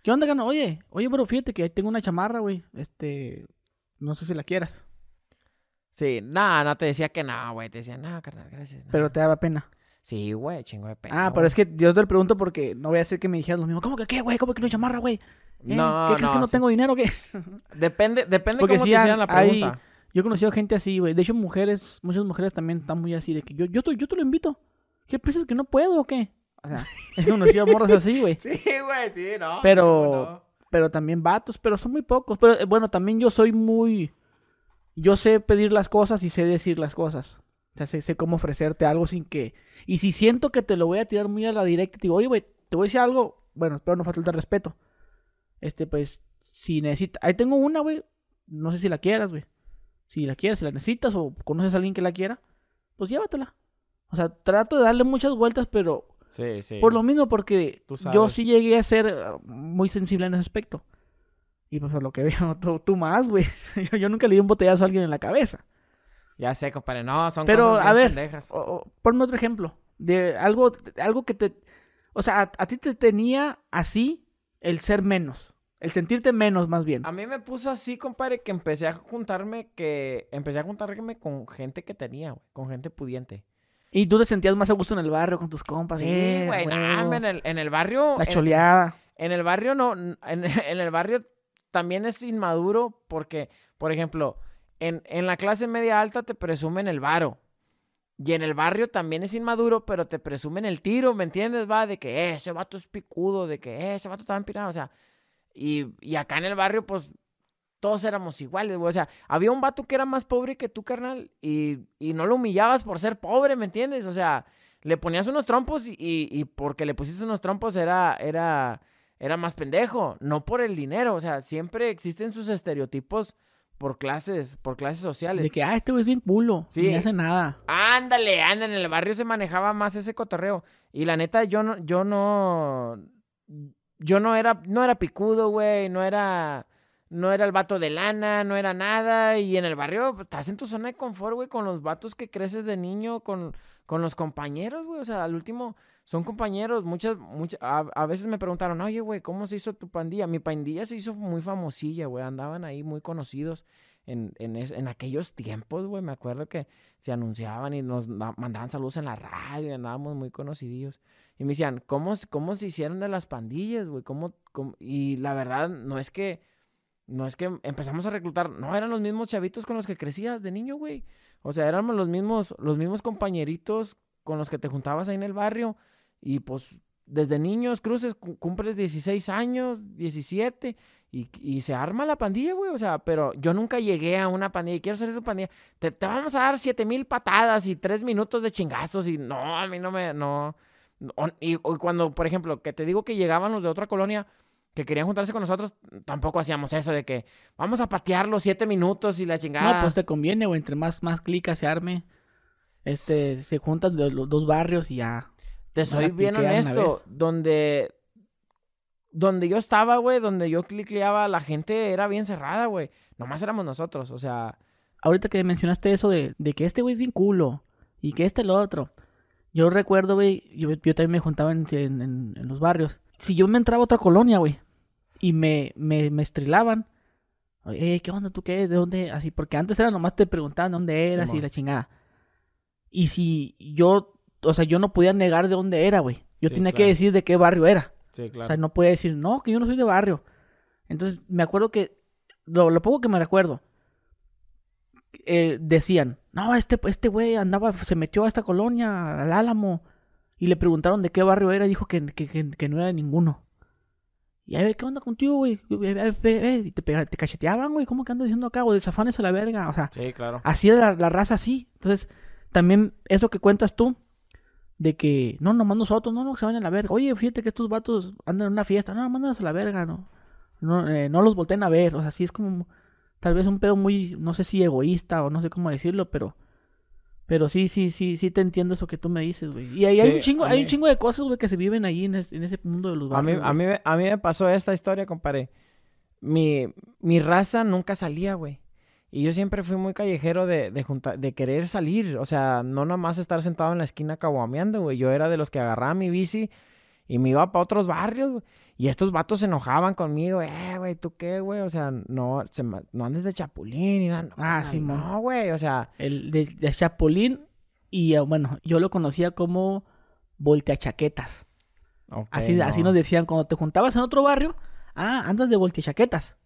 ¿Qué onda, Gano? Oye, oye, pero fíjate que tengo una chamarra, güey. Este, no sé si la quieras. Sí, nada, no te decía que nada, güey. Te decía, nada, carnal, gracias. Pero te daba pena. Sí, güey, chingo de pena. ah, pero es que yo te lo pregunto porque no voy a hacer que me dijeras lo mismo. ¿Cómo que qué, güey? ¿Cómo que no hay chamarra, güey? ¿Eh? No, ¿Qué crees que no tengo dinero? ¿Qué? Depende, depende Porque cómo te hicieran la pregunta. Yo he conocido gente así, güey. De hecho, mujeres, muchas mujeres también están muy así de que yo, yo, te, yo te lo invito. ¿Qué piensas que no puedo o qué? O sea, he conocido morras así, güey. Sí, güey, sí, no. Pero- Pero también vatos, pero son muy pocos. Pero eh, bueno, también yo soy muy yo sé pedir las cosas y sé decir las cosas. O sea, sé, cómo ofrecerte algo sin que. Y si siento que te lo voy a tirar muy a la directa, digo, oye, güey, te voy a decir algo. Bueno, espero no falta el respeto. Este, pues, si necesitas. Ahí tengo una, güey. No sé si la quieras, güey. Si la quieres, si la necesitas o conoces a alguien que la quiera, pues llévatela. O sea, trato de darle muchas vueltas, pero. Sí, sí. Por lo mismo, porque yo sí llegué a ser ah, muy sensible en ese aspecto. Y pues por lo que veo, tú, más, güey. Yo, nunca le di un botellazo a alguien en la cabeza. Ya sé, compadre. No, son Pero, cosas a ver, Pero, a ponme otro ejemplo. De algo, algo que te... O sea, a, ti te tenía así el ser menos. El sentirte menos, más bien. A mí me puso así, compadre, que empecé a juntarme que... Empecé a juntarme con gente que tenía, güey. Con gente pudiente. Y tú te sentías más a gusto en el barrio con tus compas. Sí, eh, güey. en, el, barrio... La choleada. En, el barrio no... En, en el barrio también es inmaduro porque, por ejemplo, en, la clase media alta te presumen el varo. Y en el barrio también es inmaduro, pero te presumen el tiro, ¿me entiendes? Va, de que ese vato es picudo, de que ese vato está empinado, o sea. Y, acá en el barrio, pues, todos éramos iguales, O sea, había un vato que era más pobre que tú, carnal, y, no lo humillabas por ser pobre, ¿me entiendes? O sea, le ponías unos trompos y, porque le pusiste unos trompos era, era, era más pendejo, no por el dinero, o sea, siempre existen sus estereotipos por clases, por clases sociales. De que, ah, este güey es bien pulo, sí. hace nada. Ándale, ándale, en el barrio se manejaba más ese cotorreo. Y la neta, yo no, yo no, yo no era, no era picudo, güey, no era, no era el vato de lana, no era nada. Y en el barrio pues, estás en tu zona de confort, güey, con los vatos que creces de niño, con, con los compañeros, güey, o sea, al último son compañeros. Muchas, muchas, a, veces me preguntaron, oye, güey, ¿cómo se hizo tu pandilla? Mi pandilla se hizo muy famosilla, güey. Andaban ahí muy conocidos. En, en, en, aquellos tiempos, güey, me acuerdo que se anunciaban y nos mandaban saludos en la radio y andábamos muy conocidillos. Y me decían, ¿cómo, cómo se hicieron de las pandillas, güey? ¿Cómo, Y la verdad, no es que, no es que empezamos a reclutar, no, eran los mismos chavitos con los que crecías de niño, güey. O sea, éramos los mismos, los mismos compañeritos con los que te juntabas ahí en el barrio. Y pues desde niños cruces, cumples 16 años, 17, y, se arma la pandilla, güey. O sea, pero yo nunca llegué a una pandilla y quiero ser esa pandilla. Te, vamos a dar siete mil patadas y 3 minutos de chingazos y no, a mí no me, no. Y, cuando, por ejemplo, que te digo que llegaban los de otra colonia, que querían juntarse con nosotros, tampoco hacíamos eso de que vamos a patear los siete minutos y la chingada. No, pues te conviene, güey, entre más, más clicas se arme. Este, se juntan los, dos barrios y ya soy bien honesto. Donde, donde yo estaba, güey, donde yo cliqueaba, la gente era bien cerrada, güey. Nomás éramos nosotros, o sea. Ahorita que mencionaste eso de, que este güey es bien culo y que este el otro. Yo recuerdo, güey, yo, también me juntaba en, los barrios. Si yo me entraba a otra colonia, güey, y me, me, me estrilaban, oye, ¿qué onda tú qué? ¿De dónde? Así, porque antes era nomás te preguntaban dónde eras y la chingada. Y si yo o sea, yo no podía negar de dónde era, güey. Yo tenía que decir de qué barrio era. O sea, no podía decir, no, que yo no soy de barrio. Entonces, me acuerdo que, lo, poco que me recuerdo, eh, decían, no, este, este güey andaba, se metió a esta colonia, al Álamo, y le preguntaron de qué barrio era, y dijo que, no era ninguno. Y a ver, ¿qué onda contigo, güey? Y te, cacheteaban, güey, ¿cómo que ando diciendo acá? O desafanes a la verga, o sea. claro. Así era la raza, así. Entonces, también eso que cuentas tú, de que, no, nomás nosotros, no, no, que se vayan a la verga. Oye, fíjate que estos vatos andan en una fiesta, no, mándalos a la verga, no. No, eh, no los volteen a ver, o sea, sí es como tal vez un pedo muy, no sé si egoísta o no sé cómo decirlo, pero... Pero sí, sí, sí, sí te entiendo eso que tú me dices, güey. Y ahí hay un chingo, hay un chingo de cosas, güey, que se viven ahí en, ese mundo de los vatos A mí, a mí, a mí me pasó esta historia, compadre. Mi, mi raza nunca salía, güey. Y yo siempre fui muy callejero de, de, de querer salir, o sea, no nada más estar sentado en la esquina caguameando, güey. Yo era de los que agarraba mi bici y me iba para otros barrios, güey. Y estos vatos se enojaban conmigo, eh, güey, ¿tú qué, güey? O sea, no, se, no andes de chapulín y nada. ah, sí, no, güey, o sea. El de, chapulín y, eh, bueno, yo lo conocía como volteachaquetas. Okay, así, así nos decían, cuando te juntabas en otro barrio, ah, andas de volteachaquetas.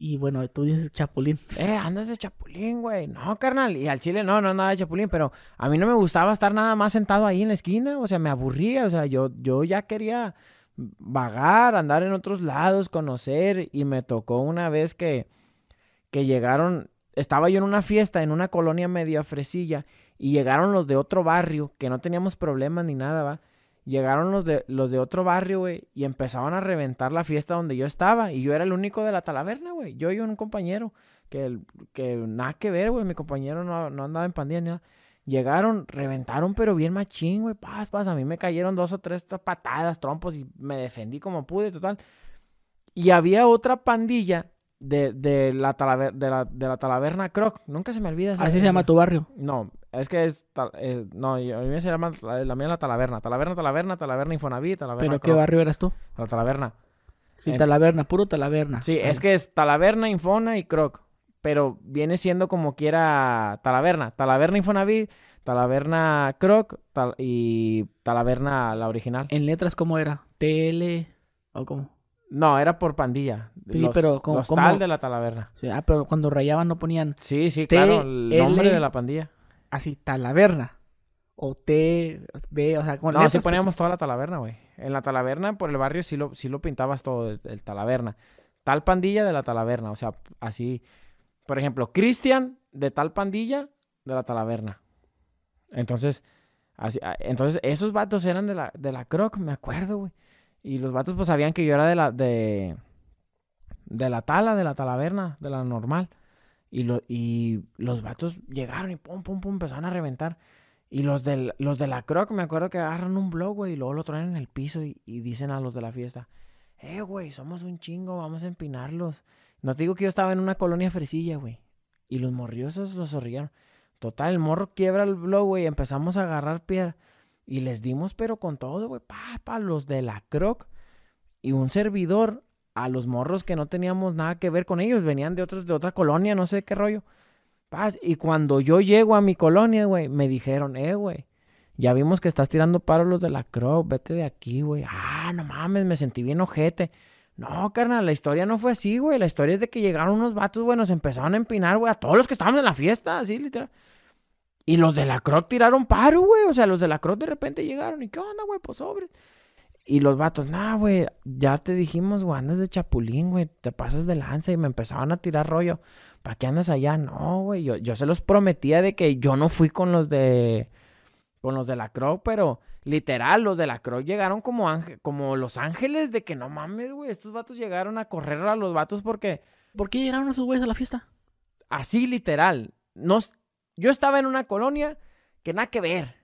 Y bueno, tú dices chapulín. Eh, andas de chapulín, güey. No, carnal. Y al chile no, no nada de chapulín. Pero a mí no me gustaba estar nada más sentado ahí en la esquina. O sea, me aburría. O sea, yo, yo ya quería vagar, andar en otros lados, conocer. Y me tocó una vez que, que llegaron. Estaba yo en una fiesta en una colonia media fresilla. Y llegaron los de otro barrio que no teníamos problemas ni nada, va. Llegaron los de, los de otro barrio, güey, y empezaban a reventar la fiesta donde yo estaba. Y yo era el único de la talaverna, güey. Yo y un compañero, que, que nada que ver, güey. Mi compañero no, andaba en pandilla ni nada. Llegaron, reventaron, pero bien machín, güey. Paz, paz. A mí me cayeron dos o tres patadas, trompos, y me defendí como pude, total. Y había otra pandilla de, de, la, talaver, de, la, de la talaverna Croc. Nunca se me olvida. ¿Así se llama tu barrio? No, es que es. Eh, no, a mí me se llama. La, mía la Talaverna. Talaverna, Talaverna, Talaverna Infonavit, Talaverna. ¿Pero qué barrio eras tú? La Talaverna. Sí, Talaverna, puro Talaverna. Sí, es ah. que es Talaverna, Infona y Croc. Pero viene siendo como quiera Talaverna. Talaverna Infonaví, Talaverna Croc y Talaverna la original. ¿En letras cómo era? ¿TL o cómo? No, era por pandilla. Sí, pero como. tal de la Talaverna. ah, pero cuando rayaban no ponían. Sí, sí, claro. El nombre de la pandilla así, talaverna. O T, B, o sea, con No, así pues, pues, poníamos toda la talaverna, güey. En la talaverna, por el barrio, sí lo, lo pintabas todo, el, talaverna. Tal pandilla de la talaverna, o sea, así. Por ejemplo, Cristian de tal pandilla de la talaverna. Entonces, así, ah, entonces esos vatos eran de la, de la Croc, me acuerdo, güey. Y los vatos pues sabían que yo era de la, de, de la tala, de la talaverna, de la normal. Y, y los vatos llegaron y pum, pum, pum, empezaron a reventar. Y los, del, los de la Croc, me acuerdo que agarran un blog, güey, y luego lo traen en el piso y, dicen a los de la fiesta, eh, güey, somos un chingo, vamos a empinarlos. No te digo que yo estaba en una colonia fresilla, güey. Y los morriosos los sonrieron. Total, el morro quiebra el blog, güey, empezamos a agarrar piedra. Y les dimos, pero con todo, güey, pa, los de la Croc. Y un servidor a los morros que no teníamos nada que ver con ellos, venían de otros, de otra colonia, no sé qué rollo. Y cuando yo llego a mi colonia, güey, me dijeron, eh, güey, ya vimos que estás tirando paro los de la crop vete de aquí, güey. Ah, no mames, me sentí bien ojete. No, carnal, la historia no fue así, güey. La historia es de que llegaron unos vatos, güey, nos empezaron a empinar, güey, a todos los que estaban en la fiesta, así, literal. Y los de la Croc tiraron paro, güey. O sea, los de la Croc de repente llegaron. ¿Y qué onda, güey? Pues sobres. Y los vatos, nah, güey, ya te dijimos, güey, andas de chapulín, güey, te pasas de lanza. Y me empezaban a tirar rollo. ¿Para qué andas allá? No, güey, yo, se los prometía de que yo no fui con los de... Con los de la Crow, pero literal, los de la Crow llegaron como, como los ángeles de que no mames, güey, estos vatos llegaron a correr a los vatos porque... ¿Por qué llegaron sus güeyes a la fiesta? Así, literal. Yo estaba en una colonia que nada que ver.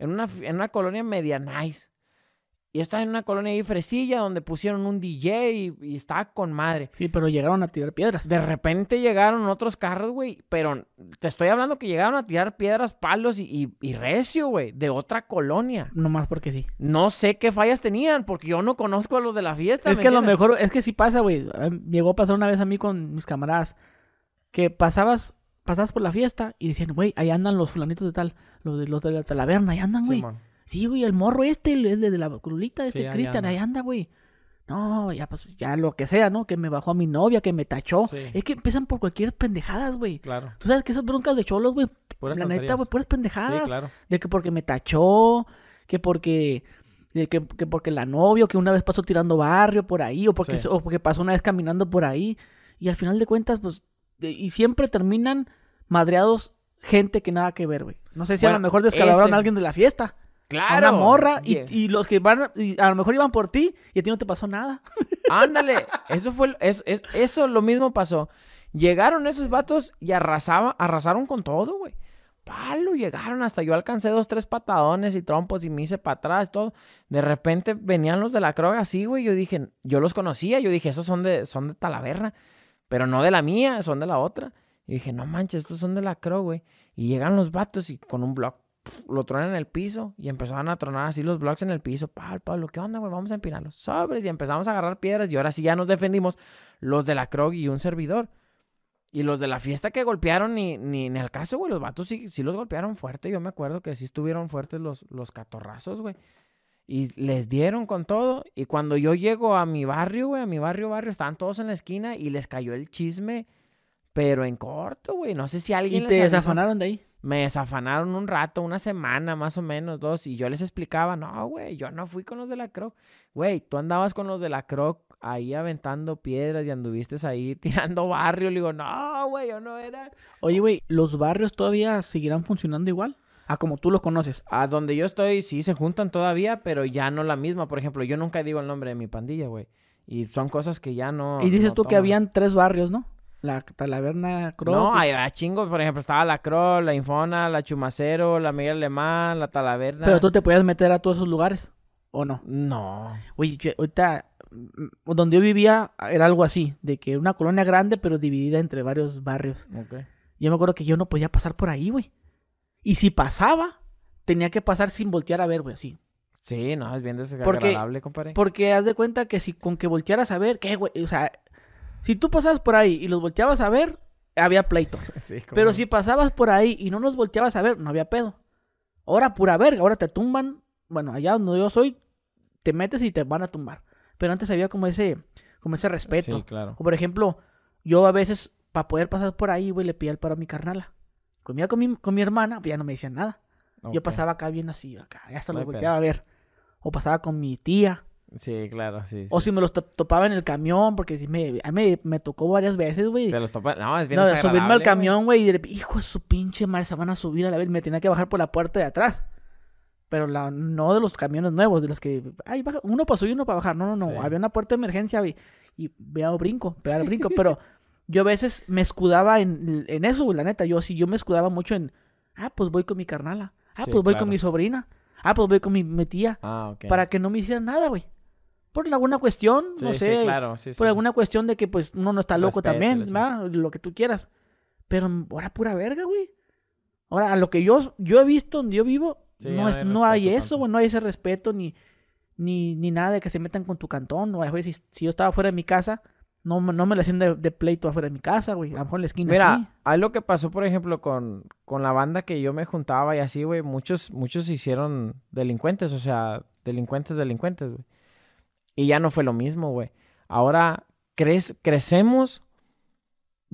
En una, en una colonia media nice y estaba en una colonia ahí fresilla donde pusieron un DJ y, está con madre. Sí, pero llegaron a tirar piedras. De repente llegaron otros carros, güey. Pero te estoy hablando que llegaron a tirar piedras, palos y, y, recio, güey. De otra colonia. Nomás porque sí. No sé qué fallas tenían porque yo no conozco a los de la fiesta. Es que lo mejor, es que sí pasa, güey. Llegó a pasar una vez a mí con mis camaradas que pasabas, pasabas por la fiesta y decían, güey, ahí andan los fulanitos de tal, los de, los de la taberna, ahí andan, güey. Sí, güey, el morro este, el, de la culita, este Cristian, ahí anda, güey. No, ya pues, ya lo que sea, ¿no? Que me bajó a mi novia, que me tachó. Es que empiezan por cualquier pendejadas, güey. Claro. Tú sabes que esas broncas de cholos, güey. la neta, güey, puras pendejadas. claro. De que porque me tachó, que porque que, porque la novio que una vez pasó tirando barrio por ahí o porque o porque pasó una vez caminando por ahí y al final de cuentas pues y siempre terminan madreados gente que nada que ver, güey. No sé si a lo mejor descalabraron a alguien de la fiesta. Claro. morra y, los que van, a lo mejor iban por ti y a ti no te pasó nada. Ándale, eso fue, eso, lo mismo pasó. Llegaron esos vatos y arrasaban, arrasaron con todo, güey. Palo, llegaron hasta yo alcancé dos, tres patadones y trompos y me hice para atrás, todo. De repente venían los de la croga así, güey. Yo dije, yo los conocía, yo dije, esos son de, son de Talaverna, pero no de la mía, son de la otra. Y dije, no manches, estos son de la croga, güey. Y llegan los vatos y con un bloque lo tronan en el piso y empezaban a tronar así los blocks en el piso. Pal, Pablo, ¿qué onda, güey? Vamos a empinar los Sobres. Y empezamos a agarrar piedras y ahora sí ya nos defendimos los de la Krog y un servidor. Y los de la fiesta que golpearon, ni, ni, el caso, güey. Los vatos sí, los golpearon fuerte. Yo me acuerdo que sí estuvieron fuertes los, los catorrazos, güey. Y les dieron con todo. Y cuando yo llego a mi barrio, güey, a mi barrio, barrio, estaban todos en la esquina y les cayó el chisme, pero en corto, güey. No sé si alguien ¿Y ¿Te desafanaron de ahí? me desafanaron un rato, una semana más o menos, dos, y yo les explicaba, no, güey, yo no fui con los de la Croc. Güey, tú andabas con los de la Croc ahí aventando piedras y anduviste ahí tirando barrio. Le digo, no, güey, yo no era. Oye, güey, ¿los barrios todavía seguirán funcionando igual? A ah, como tú los conoces. A donde yo estoy, sí, se juntan todavía, pero ya no la misma. Por ejemplo, yo nunca digo el nombre de mi pandilla, güey. Y son cosas que ya no. Y dices tú que habían tres barrios, ¿no? La Talaverna Croc. No, pues. hay chingo. Por ejemplo, estaba la Croc, la Infona, la Chumacero, la Miguel Alemán, la Talaverna. Pero tú te podías meter a todos esos lugares, ¿o no? No. Oye, ahorita, mm, donde yo vivía era algo así, de que una colonia grande, pero dividida entre varios barrios. Yo me acuerdo que yo no podía pasar por ahí, güey. Y si pasaba, tenía que pasar sin voltear a ver, güey, así. Sí, no, es bien desagradable, porque, compadre. Porque haz de cuenta que si con que voltearas a ver, ¿qué, güey? O sea, si tú pasabas por ahí y los volteabas a ver, había pleito. Pero si pasabas por ahí y no los volteabas a ver, no había pedo. Ahora pura verga, ahora te tumban. Bueno, allá donde yo soy, te metes y te van a tumbar. Pero antes había como ese, como ese respeto. Sí, claro. O por ejemplo, yo a veces, para poder pasar por ahí, güey, le pedía el paro a mi carnala. Comía con mi, con mi hermana, pues ya no me decían nada. Yo pasaba acá bien así, acá, hasta lo volteaba a ver. O pasaba con mi tía. Sí, claro, sí. O si me los topaba en el camión, porque si me, a mí me tocó varias veces, güey. Te los topa... No, es bien no, subirme al camión, güey, y de hijo de su pinche madre, se van a subir a la vez. Me tenía que bajar por la puerta de atrás. Pero la, no de los camiones nuevos, de los que. Ay, uno para subir, uno para bajar. No, no, no. Había una puerta de emergencia, güey. Y veo brinco, vea, brinco. pero yo a veces me escudaba en, en eso, güey, la neta. Yo sí, yo me escudaba mucho en. Ah, pues voy con mi carnala. Ah, pues voy con mi sobrina. Ah, pues voy con mi, tía. Ah, ok. Para que no me hicieran nada, güey por alguna cuestión, no sé, por alguna cuestión de que pues uno no está loco también, lo que tú quieras. Pero ahora pura verga, güey. Ahora, a lo que yo, yo he visto donde yo vivo, no, no hay eso, güey, no hay ese respeto ni, ni, ni nada de que se metan con tu cantón. O a si, yo estaba fuera de mi casa, no, no me lo hacían de, pleito afuera de mi casa, güey. A lo mejor en la esquina. Mira, lo que pasó, por ejemplo, con, con la banda que yo me juntaba y así, güey. Muchos, muchos se hicieron delincuentes, o sea, delincuentes, delincuentes, güey. Y ya no fue lo mismo, güey. Ahora crecemos.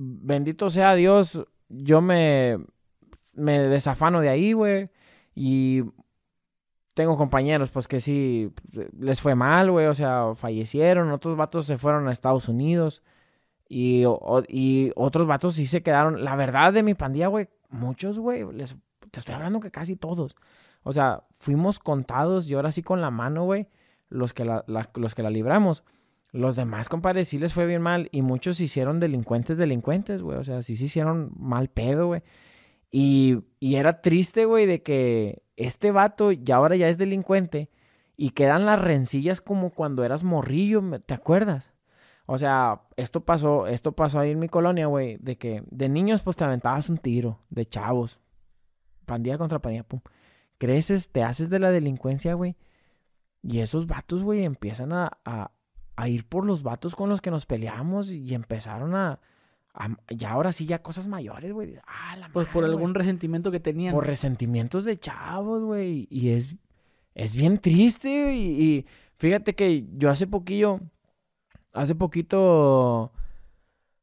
Bendito sea Dios, yo me, me desafano de ahí, güey. Y tengo compañeros, pues que sí, les fue mal, güey. O sea, fallecieron. Otros vatos se fueron a Estados Unidos. Y, otros vatos sí se quedaron. La verdad de mi pandilla, güey, muchos, güey, te estoy hablando que casi todos. O sea, fuimos contados y ahora sí con la mano, güey, los que la, los que la libramos. Los demás, compadre, fue bien mal. Y muchos se hicieron delincuentes, delincuentes, güey. O sea, sí se hicieron mal pedo, güey. Y, era triste, güey, de que este vato ya ahora ya es delincuente. Y quedan las rencillas como cuando eras morrillo, ¿te acuerdas? O sea, esto pasó, esto pasó ahí en mi colonia, güey, de que de niños pues te aventabas un tiro, de chavos. Pandilla contra pandilla, pum. Creces, te haces de la delincuencia, güey y esos vatos, güey, empiezan a, a, ir por los vatos con los que nos peleamos y empezaron a. ya ahora sí, ya cosas mayores, güey. Ah, pues por algún resentimiento que tenían. Por resentimientos de chavos, güey. Y es, es bien triste, y, y fíjate que yo hace poquillo. Hace poquito.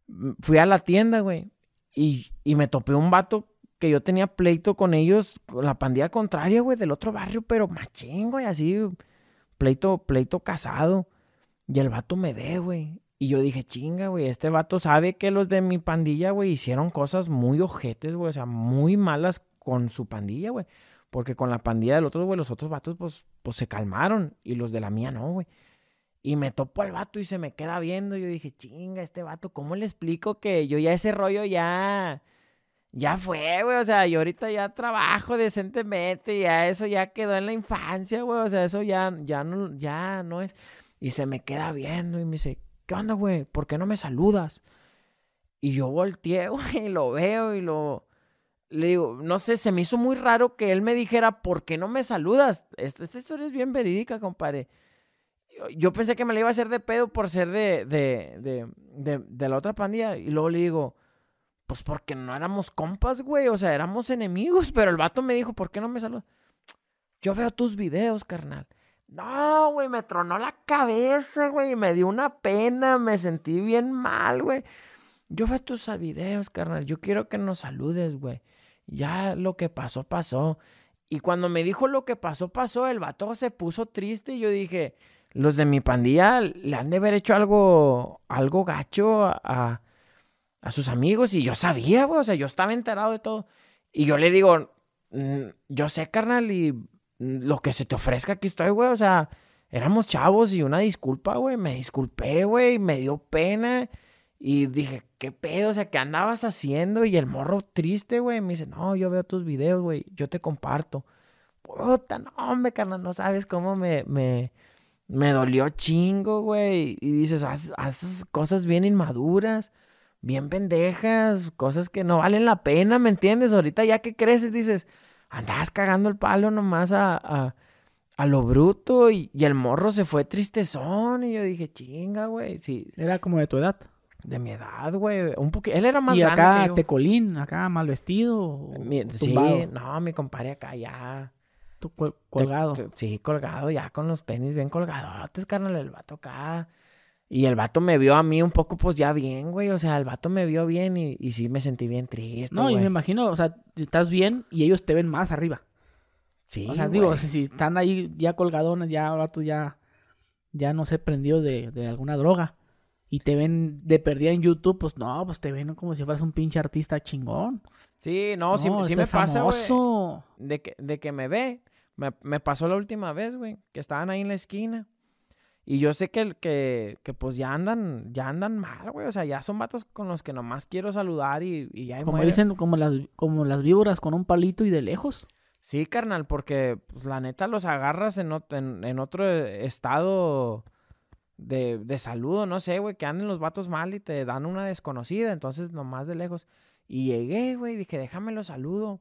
Mm, fui a la tienda, güey. Y, y me topé un vato que yo tenía pleito con ellos, con la pandilla contraria, güey, del otro barrio, pero machín, güey, así pleito, pleito casado. Y el vato me ve, güey. Y yo dije, chinga, güey, este vato sabe que los de mi pandilla, güey, hicieron cosas muy ojetes, güey, o sea, muy malas con su pandilla, güey. Porque con la pandilla del otro, güey, los otros vatos, pues, pues se calmaron. Y los de la mía no, güey. Y me topo al vato y se me queda viendo. Y yo dije, chinga, este vato, ¿cómo le explico que yo ya ese rollo ya ya fue, güey. O sea, yo ahorita ya trabajo decentemente, y ya eso ya quedó en la infancia, güey. O sea, eso ya, ya, no, ya no es. Y se me queda viendo y me dice, ¿qué onda, güey? ¿Por qué no me saludas? Y yo volteé, güey, y lo veo y lo... Le digo, no sé, se me hizo muy raro que él me dijera, ¿por qué no me saludas? Este, esta, historia es bien verídica, compadre. Yo, pensé que me la iba a hacer de pedo por ser de, de, de, de, de la otra pandilla. Y luego le digo, pues porque no éramos compas, güey. O sea, éramos enemigos. Pero el vato me dijo, ¿por qué no me saludas? Yo veo tus videos, carnal. No, güey, me tronó la cabeza, güey. Me dio una pena, me sentí bien mal, güey. Yo veo tus videos, carnal. Yo quiero que nos saludes, güey. Ya lo que pasó, pasó. Y cuando me dijo lo que pasó, pasó, el vato se puso triste y yo dije, los de mi pandilla le han de haber hecho algo, algo gacho a, a sus amigos y yo sabía, güey, o sea, yo estaba enterado de todo. Y yo le digo, mm, yo sé, carnal, y mm, lo que se te ofrezca, aquí estoy, güey, o sea, éramos chavos y una disculpa, güey, me disculpé, güey, me dio pena. Y dije, ¿qué pedo? O sea, ¿qué andabas haciendo? Y el morro triste, güey, me dice, no, yo veo tus videos, güey, yo te comparto. Puta, no, hombre, carnal, no sabes cómo me, me, me dolió chingo, güey. Y dices, haces cosas bien inmaduras bien pendejas, cosas que no valen la pena, ¿me entiendes? Ahorita ya que creces dices, andas cagando el palo nomás a, a, a lo bruto y, el morro se fue tristezón y yo dije, chinga, güey, sí. Era como de tu edad. De mi edad, güey. Un poquito. Él era más que grande. Y acá, acá mal vestido. sí, no, mi compadre acá ya. colgado. sí, colgado, ya con los penis bien colgadotes, carnal. El vato acá y el vato me vio a mí un poco, pues ya bien, güey. O sea, el vato me vio bien y, y sí me sentí bien triste. No, y me imagino, o sea, estás bien y ellos te ven más arriba. Sí. O sea, digo, si, están ahí ya colgadones, ya el ya, ya no sé, prendidos de, alguna droga y te ven de perdida en YouTube, pues no, pues te ven como si fueras un pinche artista chingón. Sí, no, sí, me pasa, güey. De que, de que me ve, me, me pasó la última vez, güey, que estaban ahí en la esquina y yo sé que, que pues ya andan, ya andan mal, güey. O sea, ya son vatos con los que nomás quiero saludar y, ya. Como dicen, como las, como las víboras con un palito y de lejos. Sí, carnal, porque pues, la neta los agarras en, otro eh, estado de, de saludo, no sé, güey, que anden los vatos mal y te dan una desconocida, entonces nomás de lejos. Y llegué, güey, dije, déjame lo saludo.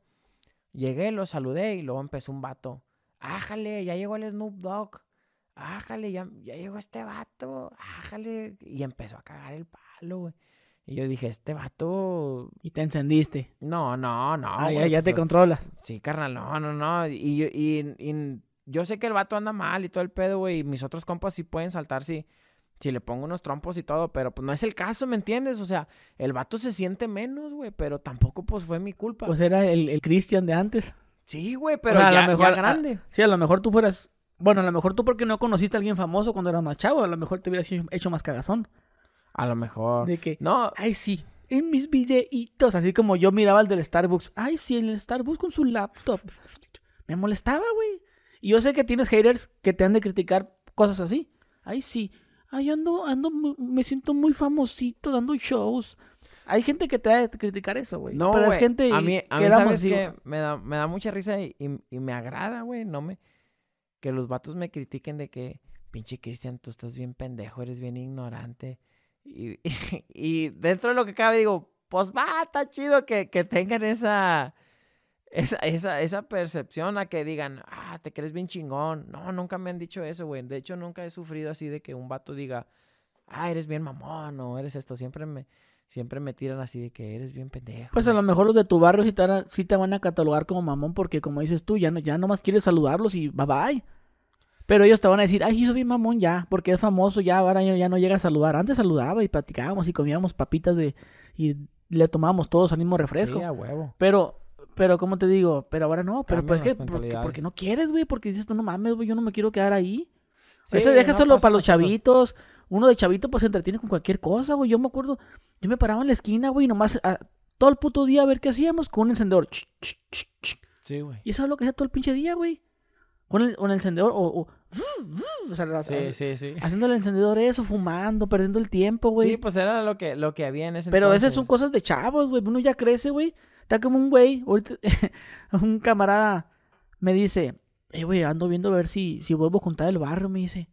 Llegué, lo saludé y luego empezó un vato. Ájale, ya llegó el Snoop Dogg ájale, ya, llegó este vato, ájale, y empezó a cagar el palo, güey. Y yo dije, este vato. Y te encendiste. No, no, no. Ah, ya, te pues, controla. Sí, carnal, no, no, no. Y, yo, y, yo sé que el vato anda mal y todo el pedo, güey. Y mis otros compas sí pueden saltar si, si le pongo unos trompos y todo. Pero pues no es el caso, ¿me entiendes? O sea, el vato se siente menos, güey. Pero tampoco, pues fue mi culpa. Pues era el, el Christian de antes. Sí, güey, pero mejor, ah, grande. sí, a lo mejor tú fueras bueno, a lo mejor tú porque no conociste a alguien famoso cuando eras más chavo, a lo mejor te hubieras hecho más cagazón. A lo mejor. De que, no, ay sí, en mis videitos, así como yo miraba el del Starbucks, ay sí, en el Starbucks con su laptop. Me molestaba, güey. Y yo sé que tienes haters que te han de criticar cosas así. Ay sí, ay ando, ando, me siento muy famosito dando shows. Hay gente que te va de criticar eso, güey. No, pero es gente a mí, que me da, me da mucha risa y, y me agrada, güey. No me, que los vatos me critiquen de que, pinche Cristian, tú estás bien pendejo, eres bien ignorante. Y, y, dentro de lo que cabe digo, pues va, está chido que, tengan esa, esa, percepción a que digan, ah, te crees bien chingón. No, nunca me han dicho eso, güey. De hecho, nunca he sufrido así de que un vato diga, ah, eres bien mamón o eres esto. Siempre me, siempre me tiran así de que eres bien pendejo. Pues a lo mejor los de tu barrio sí te, te van a catalogar como mamón porque, como dices tú, ya, no, ya nomás quieres saludarlos y bye bye. Pero ellos te van a decir, ay, hizo bien mamón ya, porque es famoso ya, ahora ya no llega a saludar. Antes saludaba y platicábamos y comíamos papitas de y le tomábamos todos al mismo refresco. a huevo. Pero, pero, ¿cómo te digo? Pero ahora no, pero pues es que, porque, no quieres, güey, porque dices, tú no mames, güey, yo no me quiero quedar ahí. Eso deja solo para los chavitos. Uno de chavito pues se entretiene con cualquier cosa, güey. Yo me acuerdo, yo me paraba en la esquina, güey, nomás ah, todo el puto día a ver qué hacíamos con un encendedor. Sí, güey. Y eso es lo que hacía todo el pinche día, güey con el, encendedor o, sí, sí, sí. haciendo el encendedor eso, fumando, perdiendo el tiempo, güey. Sí, pues era lo que, lo que había en ese Pero esas son cosas de chavos, güey. Uno ya crece, güey. Está como un güey, un camarada me dice, eh, güey, ando viendo a ver si, si vuelvo a juntar el barrio, me dice.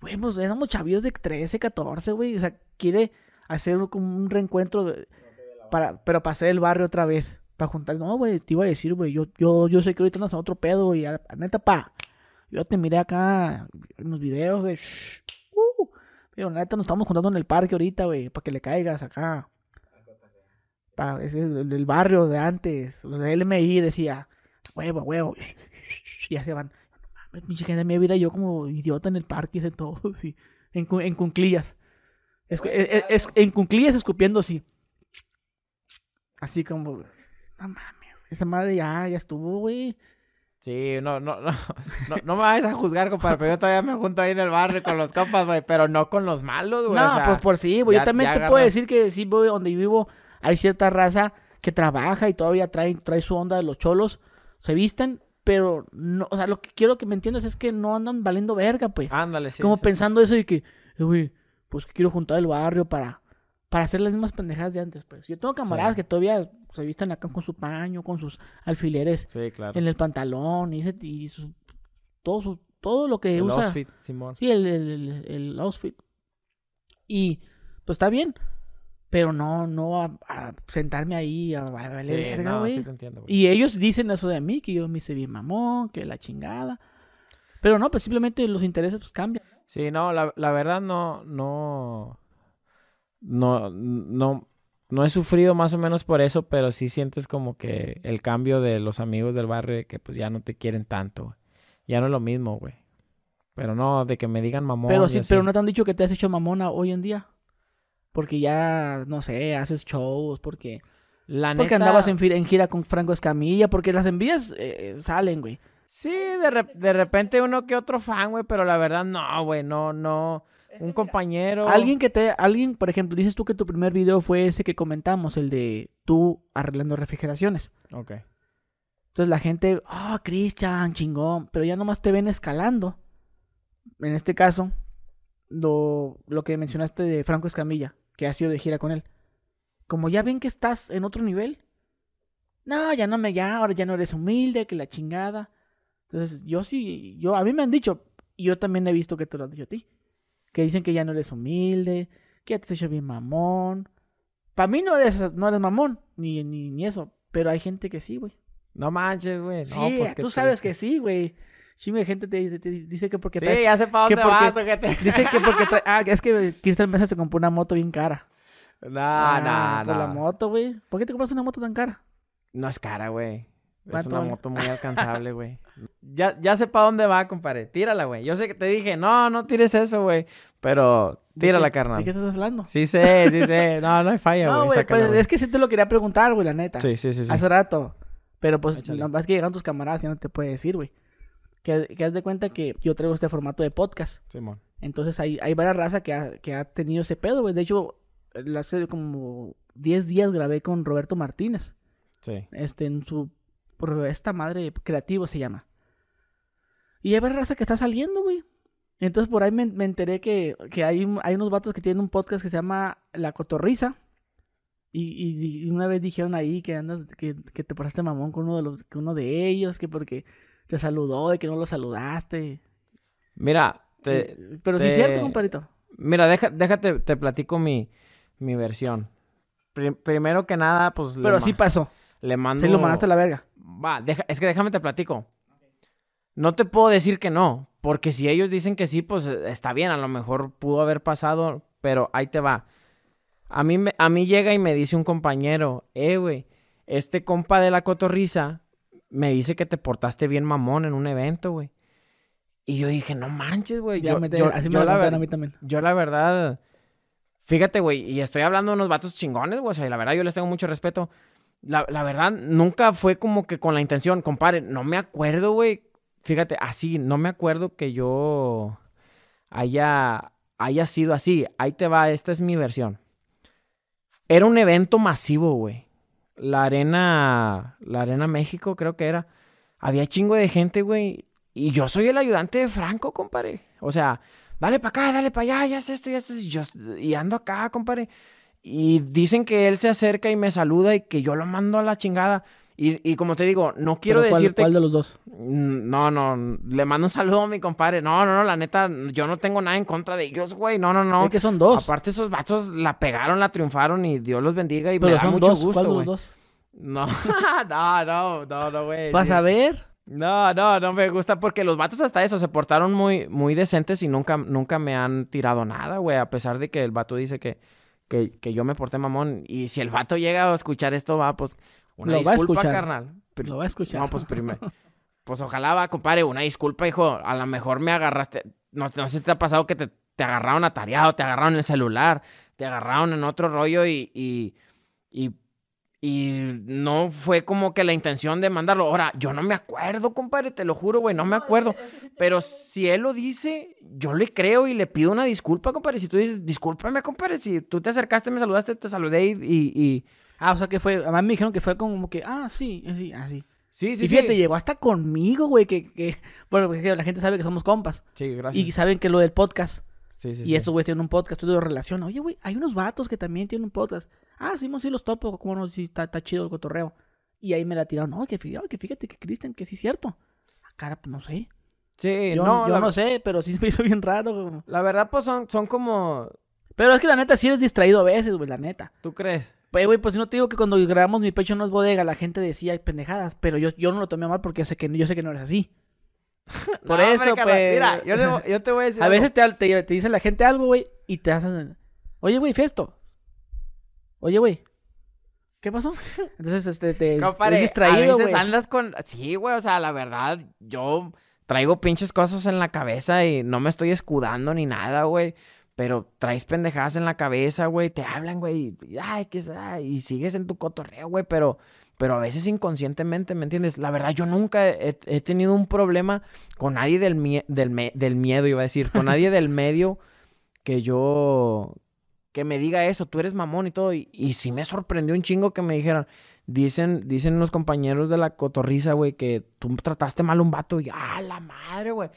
Güey, pues éramos chavillos de 13, 14, güey. O sea, quiere hacer como un reencuentro para, pero pasar el barrio otra vez. Para juntar, no, güey, te iba a decir, güey, yo, yo, yo sé que ahorita andas a otro pedo, y neta, pa, yo te miré acá en los videos de, uh, pero neta, nos estamos juntando en el parque ahorita, güey, para que le caigas acá. Pa, ese es el, barrio de antes, o sea, el MI decía, huevo, huevo, ya se van. mi mames, gente me yo como idiota en el parque, y sé todo, sí, en, en cunclillas. E, e, en cunclillas escupiendo así. Así como esa madre ya, ya estuvo, güey. Sí, no, no, no, no, me vayas a juzgar, compadre, pero yo todavía me junto ahí en el barrio con los compas, güey, pero no con los malos, güey. No, pues por sí, güey, yo también te puedo decir que sí, güey, donde vivo hay cierta raza que trabaja y todavía trae, trae su onda de los cholos, se visten, pero, no, o sea, lo que quiero que me entiendas es que no andan valiendo verga, pues. Ándale, sí. Como pensando eso y que, eh, güey, pues quiero juntar el barrio para, para hacer las mismas pendejadas de antes, pues. Yo tengo camaradas que todavía se pues, vistan acá con su paño, con sus alfileres sí, claro. en el pantalón y, todo, todo lo que el usa. Outfit, Simón. Sí, el, el, outfit. Y pues está bien, pero no, no a, sentarme ahí a, sí Y ellos dicen eso de mí, que yo me hice bien mamón, que la chingada. Pero no, pues simplemente los intereses pues, cambian. Sí, no, la, la verdad no, no, no, no, no he sufrido más o menos por eso, pero sí sientes como que el cambio de los amigos del barrio, que pues ya no te quieren tanto, Ya no es lo mismo, güey. Pero no, de que me digan mamón. Pero sí, pero no te han dicho que te has hecho mamona hoy en día. Porque ya, no sé, haces shows, porque... La porque andabas en, en, gira con Franco Escamilla, porque las envías eh, eh, salen, güey. Sí, de, de repente uno que otro fan, güey, pero la verdad no, güey, no, no un compañero. Alguien que te, alguien, por ejemplo, dices tú que tu primer video fue ese que comentamos, el de tú arreglando refrigeraciones. Ok. Entonces la gente, oh, ah, Christian chingón, pero ya nomás te ven escalando. En este caso, lo, lo que mencionaste de Franco Escamilla, que ha sido de gira con él. Como ya ven que estás en otro nivel, no, ya no me, ya, ahora ya no eres humilde, que la chingada. Entonces, yo sí, yo, a mí me han dicho, y yo también he visto que te lo han dicho a ti que dicen que ya no eres humilde, que ya te has hecho bien mamón. Para mí no eres, no eres mamón, ni, ni, eso, pero hay gente que sí, güey. No manches, güey. Sí, pues, tú sabes que sí, güey. Sí, de gente te, dice que porque... Sí, ya sé para dónde que vas, ojete. Dice que porque... ah, es que Cristian Mesa se compró una moto bien cara. No, ah, no, por la moto, güey. ¿Por qué te compras una moto tan cara? No es cara, güey. Es una moto muy alcanzable, güey. Ya, ya sé para dónde va, compadre. Tírala, güey. Yo sé que te dije, no, no tires eso, güey. Pero tírala, carnal. ¿De qué estás hablando? Sí sé, sí sé. No, no hay falla, güey. No, pues, güey, es que sí te lo quería preguntar, güey, la neta. Sí, sí, sí. Hace rato. Pero pues, que llegaron tus camaradas, y no te puede decir, güey. Que, que haz de cuenta que yo traigo este formato de podcast. Simón. Entonces hay, hay varias razas que ha, que ha tenido ese pedo, güey. De hecho, hace como 10 días grabé con Roberto Martínez. Sí. Este, en su por esta madre creativo se llama. Y hay raza que está saliendo, güey. Entonces por ahí me, enteré que, hay, hay, unos vatos que tienen un podcast que se llama La Cotorriza. Y, una vez dijeron ahí que, andas, que, que, te pasaste mamón con uno de, los, que uno de ellos, que porque te saludó y que no lo saludaste. Mira, pero si sí es cierto, compadrito. Mira, deja, déjate, te platico mi, mi versión. primero que nada, pues... Pero sí pasó. Le mando... Sí, lo mandaste a la verga va, es que déjame te platico. No te puedo decir que no, porque si ellos dicen que sí, pues eh, está bien, a lo mejor pudo haber pasado, pero ahí te va. A mí, a mí llega y me dice un compañero, eh, güey, este compa de la cotorriza me dice que te portaste bien mamón en un evento, güey. Y yo dije, no manches, güey. Yo, la Yo la verdad, fíjate, güey, y estoy hablando de unos vatos chingones, güey, o la verdad yo les tengo mucho respeto, la, la, verdad, nunca fue como que con la intención, compadre, no me acuerdo, güey. Fíjate, así, no me acuerdo que yo haya, haya sido así. Ahí te va, esta es mi versión. Era un evento masivo, güey. La arena, la arena México creo que era. Había chingo de gente, güey. Y yo soy el ayudante de Franco, compadre. O sea, dale para acá, dale para allá, ya es esto, ya es esto. yo, y ando acá, compadre. Y dicen que él se acerca y me saluda y que yo lo mando a la chingada. Y, como te digo, no quiero decirte. ¿Cuál de los dos? Mm, no, no. Le mando un saludo a mi compadre. No, no, no. La neta, yo no tengo nada en contra de ellos, güey. No, no, no. Es que son dos. Aparte, esos vatos la pegaron, la triunfaron y Dios los bendiga y me da mucho gusto, güey. No, no, no, no, no, güey. ¿Vas a ver? No, no, no me gusta porque los vatos hasta eso se portaron muy, muy decentes y nunca, nunca me han tirado nada, güey. A pesar de que el vato dice que que, que, yo me porté mamón. Y si el vato llega a escuchar esto, va, pues, una disculpa, carnal. Lo va a escuchar. No, pues primero. pues ojalá va, compadre, una disculpa, hijo. A lo mejor me agarraste. No, sé si te ha pasado que te, te agarraron atareado, te agarraron el celular, te agarraron en otro rollo y, y y no fue como que la intención de mandarlo. Ahora, yo no me acuerdo, compadre, te lo juro, güey, no me acuerdo. Pero si él lo dice, yo le creo y le pido una disculpa, compadre. Si tú dices, discúlpame, compadre, si tú te acercaste, me saludaste, te saludé y... Ah, o sea que fue, además me dijeron que fue como que, ah, sí, así, así. Sí, sí, y fíjate, te llegó hasta conmigo, güey, que, que... Bueno, pues, la gente sabe que somos compas. Sí, gracias. Y saben que lo del podcast y esto estos tiene tienen un podcast, todo lo Oye, güey, hay unos vatos que también tienen un podcast. Ah, sí, sí los topo, como no, sí, está, chido el cotorreo. Y ahí me la tiraron, no, que fíjate, que fíjate que Cristian, que sí es cierto. Ah, cara, pues no sé. Sí, no, yo no sé, pero sí me hizo bien raro. La verdad, pues son, son como... Pero es que la neta sí eres distraído a veces, güey, la neta. ¿Tú crees? Pues, güey, pues no te digo que cuando grabamos Mi Pecho No Es Bodega, la gente decía pendejadas, pero yo, yo no lo tomé mal porque sé que, yo sé que no eres así. Por eso, Mira, pues. yo, te voy a decir. A veces te, dice la gente algo, güey, y te hacen. Oye, güey, fiesto Oye, güey. ¿Qué pasó? Entonces, este, te, Compare, distraído, andas con... Sí, güey, o sea, la verdad, yo traigo pinches cosas en la cabeza y no me estoy escudando ni nada, güey. Pero traes pendejadas en la cabeza, güey. Te hablan, güey. Ay, qué y sigues en tu cotorreo, güey. Pero pero a veces inconscientemente, ¿me entiendes? La verdad, yo nunca he, tenido un problema con nadie del, del, miedo, iba a decir, con nadie del medio que yo, que me diga eso, tú eres mamón y todo. Y, sí me sorprendió un chingo que me dijeran, dicen, dicen los compañeros de la cotorriza, güey, que tú trataste mal a un vato. Y, a ah, la madre, güey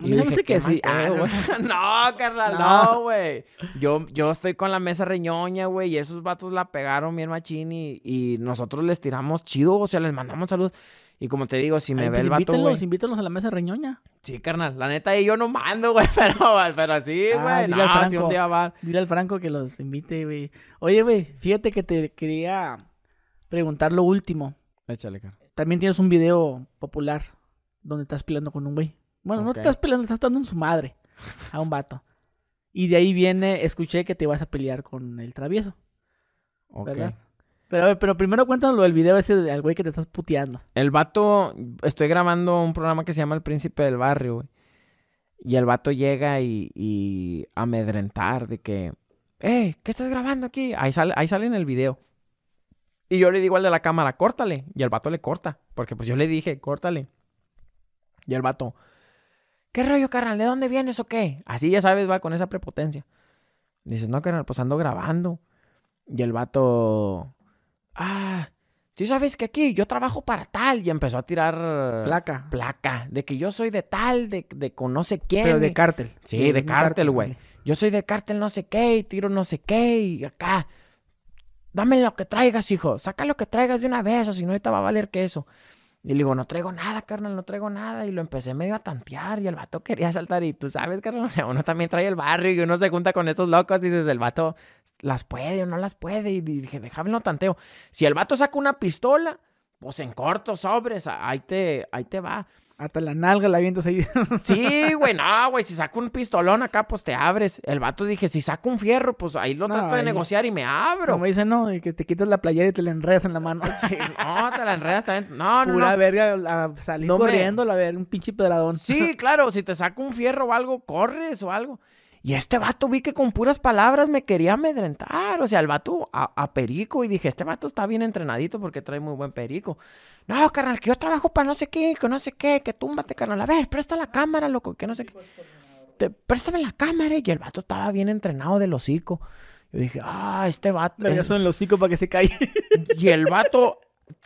no sé sí. Eh, no, carnal, no, güey. yo, yo estoy con la mesa reñoña, güey, y esos vatos la pegaron bien machín y, y nosotros les tiramos chido, o sea, les mandamos salud Y como te digo, si me ve pues el vato, Invítenlos, a la mesa reñoña. Sí, carnal. La neta, yo no mando, güey, pero, pero sí, ah, güey. Dile al Franco que los invite, güey. Oye, güey, fíjate que te quería preguntar lo último. Échale, carnal. También tienes un video popular donde estás pilando con un güey. Bueno, no te estás peleando, te estás dando en su madre a un vato. Y de ahí viene, escuché que te vas a pelear con el travieso. Ok. Pero, primero cuéntanos lo del video ese del güey que te estás puteando. El vato, estoy grabando un programa que se llama El Príncipe del Barrio, güey. Y el vato llega y, amedrentar de que, ¡eh! ¿Qué estás grabando aquí? Ahí sale, ahí sale en el video. Y yo le digo al de la cámara, córtale. Y el vato le corta. Porque pues yo le dije, córtale. Y el vato, ¿Qué rollo, carnal? ¿De dónde vienes o qué? Así ya sabes, va con esa prepotencia. Dices, no, carnal, pues ando grabando. Y el vato. Ah, sí sabes que aquí yo trabajo para tal. Y empezó a tirar. Placa. Placa. De que yo soy de tal, de, con no sé quién. Pero de cártel. Sí, de, de cártel, güey. Yo soy de cártel no sé qué, y tiro no sé qué, y acá. Dame lo que traigas, hijo. Saca lo que traigas de una vez, o si no, ahorita va a valer que eso. Y le digo, no traigo nada, carnal, no traigo nada. Y lo empecé medio a tantear y el vato quería saltar. Y tú sabes, carnal, o sea, uno también trae el barrio y uno se junta con esos locos. Dices, el vato las puede o no las puede. Y dije, déjame tanteo. Si el vato saca una pistola, pues en corto sobres, ahí te, ahí te va. Hasta la nalga la viendo ahí. Sí, güey, no, güey, si saco un pistolón acá, pues te abres. El vato dije, si saco un fierro, pues ahí lo trato de negociar y me abro. Como dice, no, y que te quitas la playera y te la enredas en la mano. no, te la enredas también. No, no, Pura verga, corriendo, un pinche pedradón. Sí, claro, si te saco un fierro o algo, corres o algo. Y este vato vi que con puras palabras me quería amedrentar. O sea, el vato a, perico. Y dije, este vato está bien entrenadito porque trae muy buen perico. No, carnal, que yo trabajo para no sé qué, que no sé qué, que túmbate, carnal. A ver, presta la cámara, loco, que no sé qué. Te, préstame la cámara. Y el vato estaba bien entrenado del hocico. Yo dije, ah, este vato. ya son el hocico para que se caiga. Y el vato,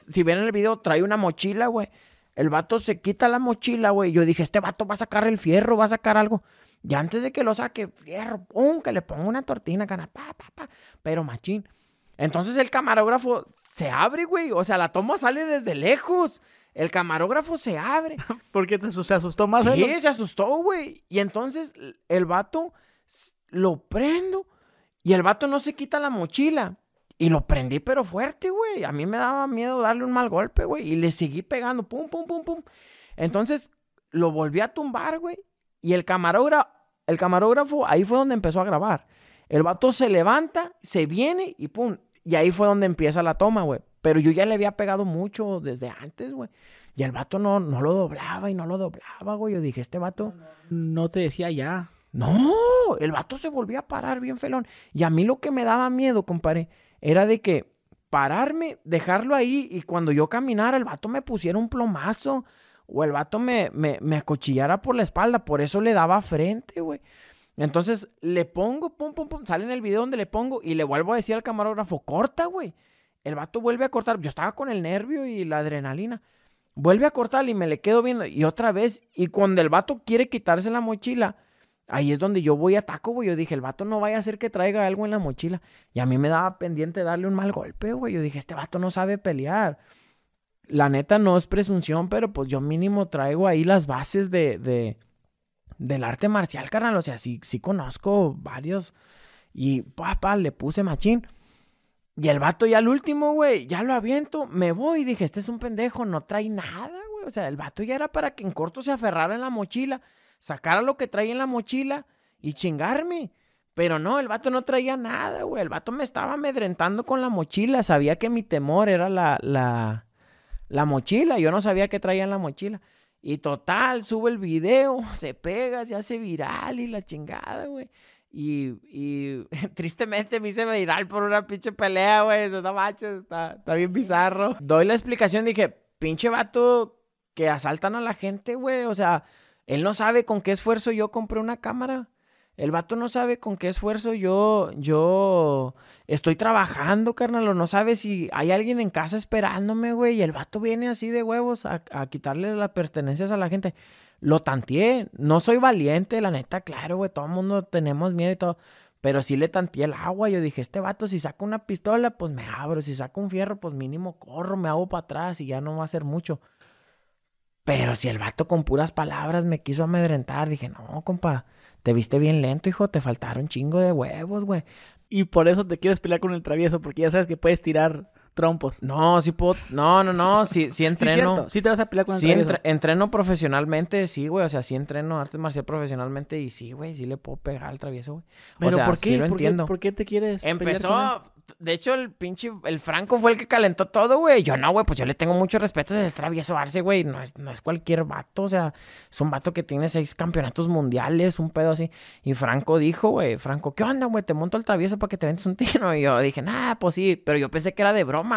si ven el video, trae una mochila, güey. El vato se quita la mochila, güey. Yo dije, este vato va a sacar el fierro, va a sacar algo. Ya antes de que lo saque, fierro, pum, que le pongo una tortina, cana, pa, pa, pa. Pero machín. Entonces el camarógrafo se abre, güey. O sea, la toma sale desde lejos. El camarógrafo se abre. Porque se asustó más. Sí, se asustó, güey. Y entonces el vato lo prendo y el vato no se quita la mochila. Y lo prendí, pero fuerte, güey. A mí me daba miedo darle un mal golpe, güey. Y le seguí pegando, pum, pum, pum, pum. Entonces lo volví a tumbar, güey. Y el camarógrafo, el camarógrafo ahí fue donde empezó a grabar. El vato se levanta, se viene y pum. Y ahí fue donde empieza la toma, güey. Pero yo ya le había pegado mucho desde antes, güey. Y el vato no, lo doblaba y no lo doblaba, güey. Yo dije, este vato. No te decía ya. No, el vato se volvió a parar bien felón. Y a mí lo que me daba miedo, compadre, era de que pararme, dejarlo ahí y cuando yo caminara, el vato me pusiera un plomazo o el vato me, me, acuchillara por la espalda, por eso le daba frente, güey. Entonces le pongo, pum, pum, pum, sale en el video donde le pongo y le vuelvo a decir al camarógrafo, corta, güey. El vato vuelve a cortar. Yo estaba con el nervio y la adrenalina. Vuelve a cortar y me le quedo viendo. Y otra vez, y cuando el vato quiere quitarse la mochila, ahí es donde yo voy a taco, güey. Yo dije, el vato no vaya a hacer que traiga algo en la mochila. Y a mí me daba pendiente darle un mal golpe, güey. Yo dije, este vato no sabe pelear la neta no es presunción, pero pues yo mínimo traigo ahí las bases de, del arte marcial, carnal. O sea, sí, sí conozco varios. Y papá, le puse machín. Y el vato ya al último, güey, ya lo aviento, me voy. Dije, este es un pendejo, no trae nada, güey. O sea, el vato ya era para que en corto se aferrara en la mochila, sacara lo que traía en la mochila y chingarme. Pero no, el vato no traía nada, güey. El vato me estaba amedrentando con la mochila. Sabía que mi temor era la, la mochila. Yo no sabía que traían la mochila. Y total, subo el video, se pega, se hace viral y la chingada, güey. Y, tristemente me hice viral por una pinche pelea, güey. Eso no manches, está, está bien bizarro. Doy la explicación, dije, pinche vato que asaltan a la gente, güey. O sea, él no sabe con qué esfuerzo yo compré una cámara. El vato no sabe con qué esfuerzo yo, yo estoy trabajando, carnal, no sabe si hay alguien en casa esperándome, güey, y el vato viene así de huevos a, quitarle las pertenencias a la gente. Lo tanteé, no soy valiente, la neta, claro, güey, todo el mundo tenemos miedo y todo, pero sí le tanteé el agua, yo dije, este vato si saca una pistola, pues me abro, si saca un fierro, pues mínimo corro, me hago para atrás y ya no va a ser mucho. Pero si el vato con puras palabras me quiso amedrentar, dije, no, compa, te viste bien lento, hijo, te faltaron chingo de huevos, güey. Y por eso te quieres pelear con el travieso, porque ya sabes que puedes tirar trompos. No, sí puedo. No, no, no. Sí, sí entreno. Sí, te vas a pelear con el Sí, entreno profesionalmente, sí, güey. O sea, sí entreno arte marcial profesionalmente y sí, güey, sí le puedo pegar al travieso, güey. Pero o sea, ¿por qué? lo entiendo. Qué, ¿Por qué te quieres? Empezó. De hecho, el pinche, el Franco fue el que calentó todo, güey. Yo no, güey, pues yo le tengo mucho respeto el travieso Arce, güey. No es, no es cualquier vato, o sea, es un vato que tiene seis campeonatos mundiales, un pedo así. Y Franco dijo, güey, Franco, ¿qué onda, güey? Te monto al travieso para que te vendes un tino. Y yo dije, nah, pues sí, pero yo pensé que era de broma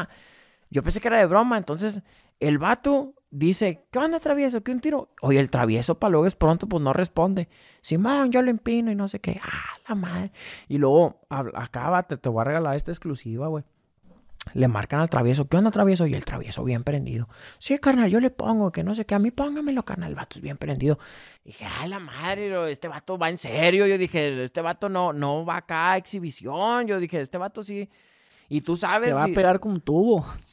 yo pensé que era de broma. Entonces, el vato dice, ¿qué onda, travieso? ¿Qué un tiro? Oye, el travieso para luego es pronto, pues no responde. Simón, yo lo empino y no sé qué. Ah, la madre. Y luego, acábate, te voy a regalar esta exclusiva, güey. Le marcan al travieso, ¿qué onda, travieso? Y el travieso bien prendido. Sí, carnal, yo le pongo, que no sé qué, a mí póngamelo, carnal. El vato es bien prendido. Y dije, ah, la madre, este vato va en serio. Yo dije, este vato no, no va acá a exhibición. Yo dije, este vato sí y tú sabes. Te va a pegar con un tubo.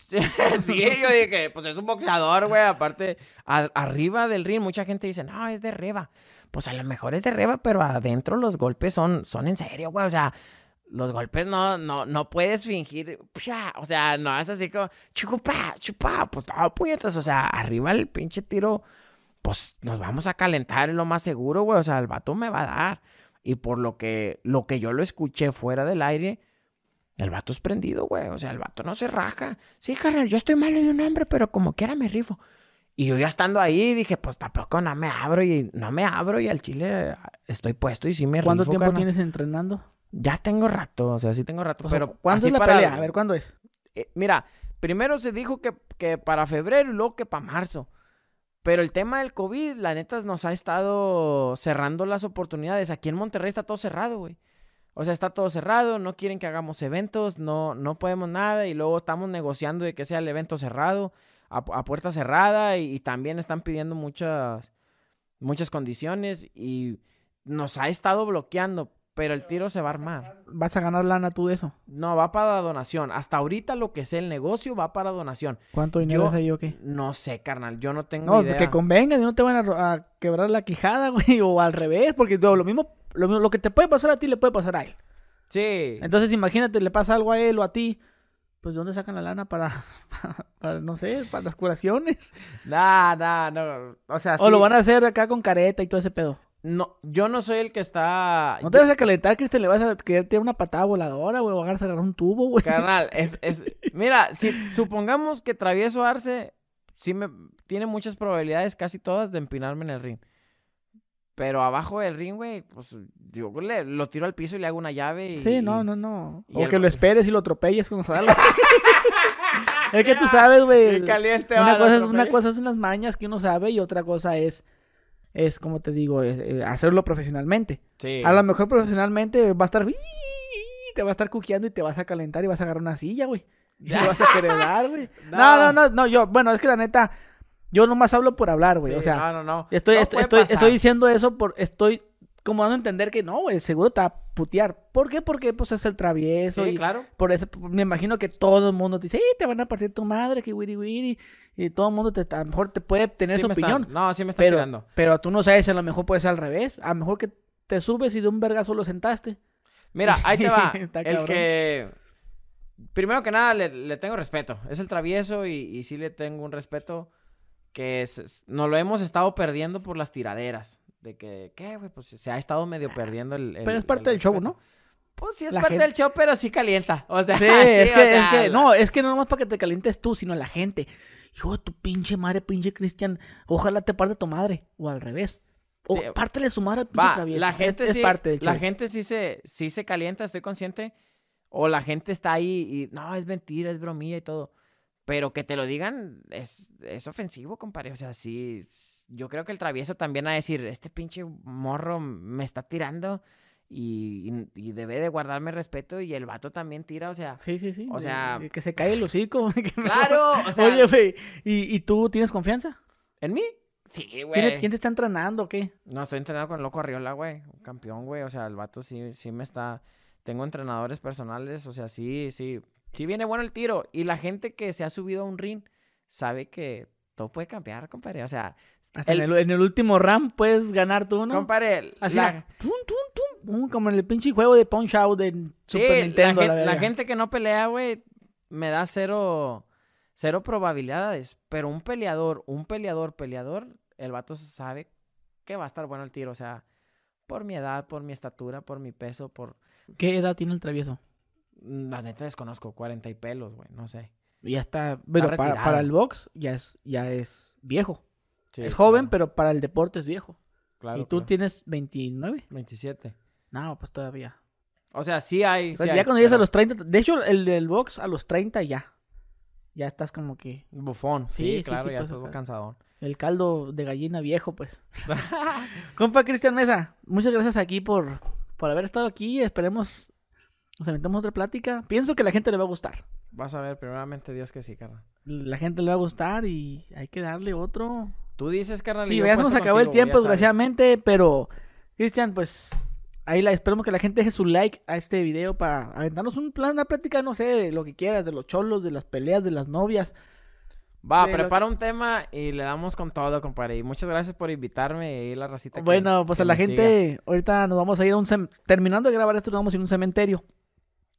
sí, yo dije, pues es un boxeador, güey. Aparte, arriba del ring, mucha gente dice, no, es de reba. Pues a lo mejor es de reba, pero adentro los golpes son, son en serio, güey. O sea, los golpes no, no, no puedes fingir, o sea, no es así como, chupa, chupa, pues todo puñetas, o sea, arriba el pinche tiro, pues nos vamos a calentar, lo más seguro, güey, o sea, el vato me va a dar. Y por lo que, lo que yo lo escuché fuera del aire, el vato es prendido, güey. O sea, el vato no se raja. Sí, carnal, yo estoy malo de un hambre, pero como quiera me rifo. Y yo ya estando ahí dije, pues tampoco no me abro y no me abro y al chile estoy puesto y sí me rifo, ¿Cuánto tiempo tienes entrenando? Ya tengo rato, o sea, sí tengo rato, pero ¿cuándo es la pelea? A ver, ¿cuándo es? Eh, mira, primero se dijo que, que para febrero y luego que para marzo. Pero el tema del COVID, la neta, nos ha estado cerrando las oportunidades. Aquí en Monterrey está todo cerrado, güey. O sea, está todo cerrado, no quieren que hagamos eventos, no, no podemos nada y luego estamos negociando de que sea el evento cerrado, a, puerta cerrada y, también están pidiendo muchas, muchas condiciones y nos ha estado bloqueando, pero el tiro se va a armar. ¿Vas a ganar lana tú de eso? No, va para donación. Hasta ahorita lo que sea el negocio va para donación. ¿Cuánto dinero yo, es ahí o qué? No sé, carnal, yo no tengo idea. No, que convenga, no te van a, a, quebrar la quijada, güey, o al revés, porque lo mismo lo, que te puede pasar a ti le puede pasar a él. Sí. Entonces imagínate, le pasa algo a él o a ti pues dónde sacan la lana para, no sé, para las curaciones? Nah, nah, no. O sea, O lo van a hacer acá con careta y todo ese pedo. No, yo no soy el que está. No te vas a calentar, Cristian, le vas a querer tirar una patada voladora, güey, o a agarrar un tubo, güey. Carnal, es, Mira, si supongamos que travieso Arce, sí me. Tiene muchas probabilidades, casi todas, de empinarme en el ring. Pero abajo del ring, güey, pues digo, lo tiro al piso y le hago una llave. Y, sí, no, no, no. o que lo esperes y lo atropelles como salga. es que tú sabes, güey. caliente, una, cosa es, una cosa es unas mañas que uno sabe y otra cosa es, es como te digo, eh, eh, hacerlo profesionalmente. Sí. A lo mejor profesionalmente va a estar, te va a estar cuqueando y te vas a calentar y vas a agarrar una silla, güey. Y te vas a querer dar, güey. no, no, no, no, yo, bueno, es que la neta yo nomás hablo por hablar, güey. o sea, no, no, no. Estoy, estoy, estoy, diciendo eso por. Estoy como dando a entender que no, güey, seguro te va a putear. ¿Por qué? Porque pues es el travieso. Sí, claro. Por eso me imagino que todo el mundo dice, sí, te van a partir tu madre, que wiri wiri. Y todo el mundo te, a lo mejor te puede tener su opinión. no, sí me está pero, Pero tú no sabes, a lo mejor puede ser al revés. A lo mejor que te subes y de un vergazo lo sentaste. Mira, ahí te va. el que. Primero que nada, le, le, tengo respeto. Es el travieso y, y sí le tengo un respeto que es, nos lo hemos estado perdiendo por las tiraderas. De que, Pues se ha estado medio ah. perdiendo el. pero es parte del show, ¿no? Pues sí, es parte del show, pero sí calienta. O sea, es, que, es que no, es que no nomás para que te calientes tú, sino la gente. Hijo de tu pinche madre, pinche Cristian, ojalá te parte tu madre. O al revés. O parte pártele su madre al pinche travieso. La gente La gente sí se, sí se calienta, estoy consciente. O la gente está ahí y no, es mentira, es bromilla y todo. Pero que te lo digan es, es ofensivo, compadre. O sea, sí, yo creo que el travieso también a decir, este pinche morro me está tirando y, debe de guardarme respeto y el vato también tira, o sea. Sí, sí, sí. O sea. que se cae el hocico. claro, o Oye, güey, ¿y, tú tienes confianza? ¿En mí? Sí, güey. ¿Quién, te está entrenando o qué? No, estoy entrenado con el Loco Arriola, güey. Campeón, güey. O sea, el vato sí, sí me está... Tengo entrenadores personales, o sea, sí, sí. Si viene bueno el tiro. Y la gente que se ha subido a un ring sabe que todo puede cambiar, compadre. O sea... en, el, último ram puedes ganar tú, ¿no? Compadre, Así uh, como en el pinche juego de Punch Out de Super Nintendo. La, gente, la gente que no pelea, güey, me da cero cero probabilidades, pero un peleador, un peleador, peleador, el vato sabe que va a estar bueno el tiro, o sea, por mi edad, por mi estatura, por mi peso, por... ¿Qué edad tiene el travieso? La neta desconozco, 40 y pelos, güey, no sé. Ya está, pero para, el box ya es, ya es viejo. es joven, pero para el deporte es viejo. Claro. Y tú tienes 29. 27. No, pues todavía. O sea, sí hay. ya cuando llegas a los 30, de hecho, el box a los 30 ya. Ya estás como que. Bufón, sí, claro, ya pues, estás cansadón. El caldo de gallina viejo, pues. Compa Cristian Mesa, muchas gracias aquí por, por haber estado aquí. Esperemos nos aventamos otra plática. Pienso que la gente le va a gustar. Vas a ver, primeramente, Dios que sí, carnal. La gente le va a gustar y hay que darle otro. Tú dices, carnal. Sí, ya nos acabó el tiempo, desgraciadamente, pero, Cristian, pues ahí la, esperemos que la gente deje su like a este video para aventarnos un plan, una plática, no sé, de lo que quieras, de los cholos, de las peleas, de las novias. Va, prepara un tema y le damos con todo, compadre. Y muchas gracias por invitarme y la racita. Bueno, pues a la gente, ahorita nos vamos a ir a un... Terminando de grabar esto, nos vamos a ir a un cementerio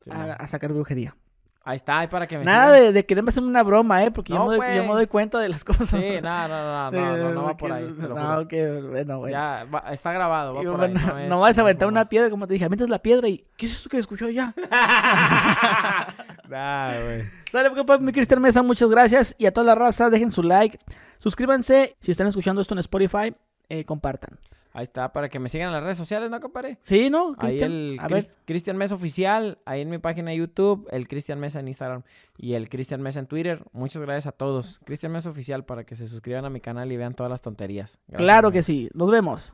a, sacar brujería. Ahí está, ahí para que me Nada de, de, quererme hacerme una broma, ¿eh? Porque yo, me pues. doy, cuenta de las cosas. Sí, no, no, no, no, no, va por ahí. no, que, bueno, güey Ya, está grabado, va por ahí. No, vas a aventar una piedra, como te dije, aventas la piedra y... ¿Qué es esto que escuchó ya? Nada, güey. Sale, pues, mi Cristian Mesa, muchas gracias. Y a toda la raza, dejen su like, suscríbanse. Si están escuchando esto en Spotify, eh, compartan. Ahí está, para que me sigan en las redes sociales, ¿no, compadre? Sí, ¿no? Ahí Ahí el Cristian Mes oficial, ahí en mi página de YouTube, el Cristian Mesa en Instagram y el Cristian Mesa en Twitter. Muchas gracias a todos. Cristian Mes oficial para que se suscriban a mi canal y vean todas las tonterías. claro que sí. Nos vemos.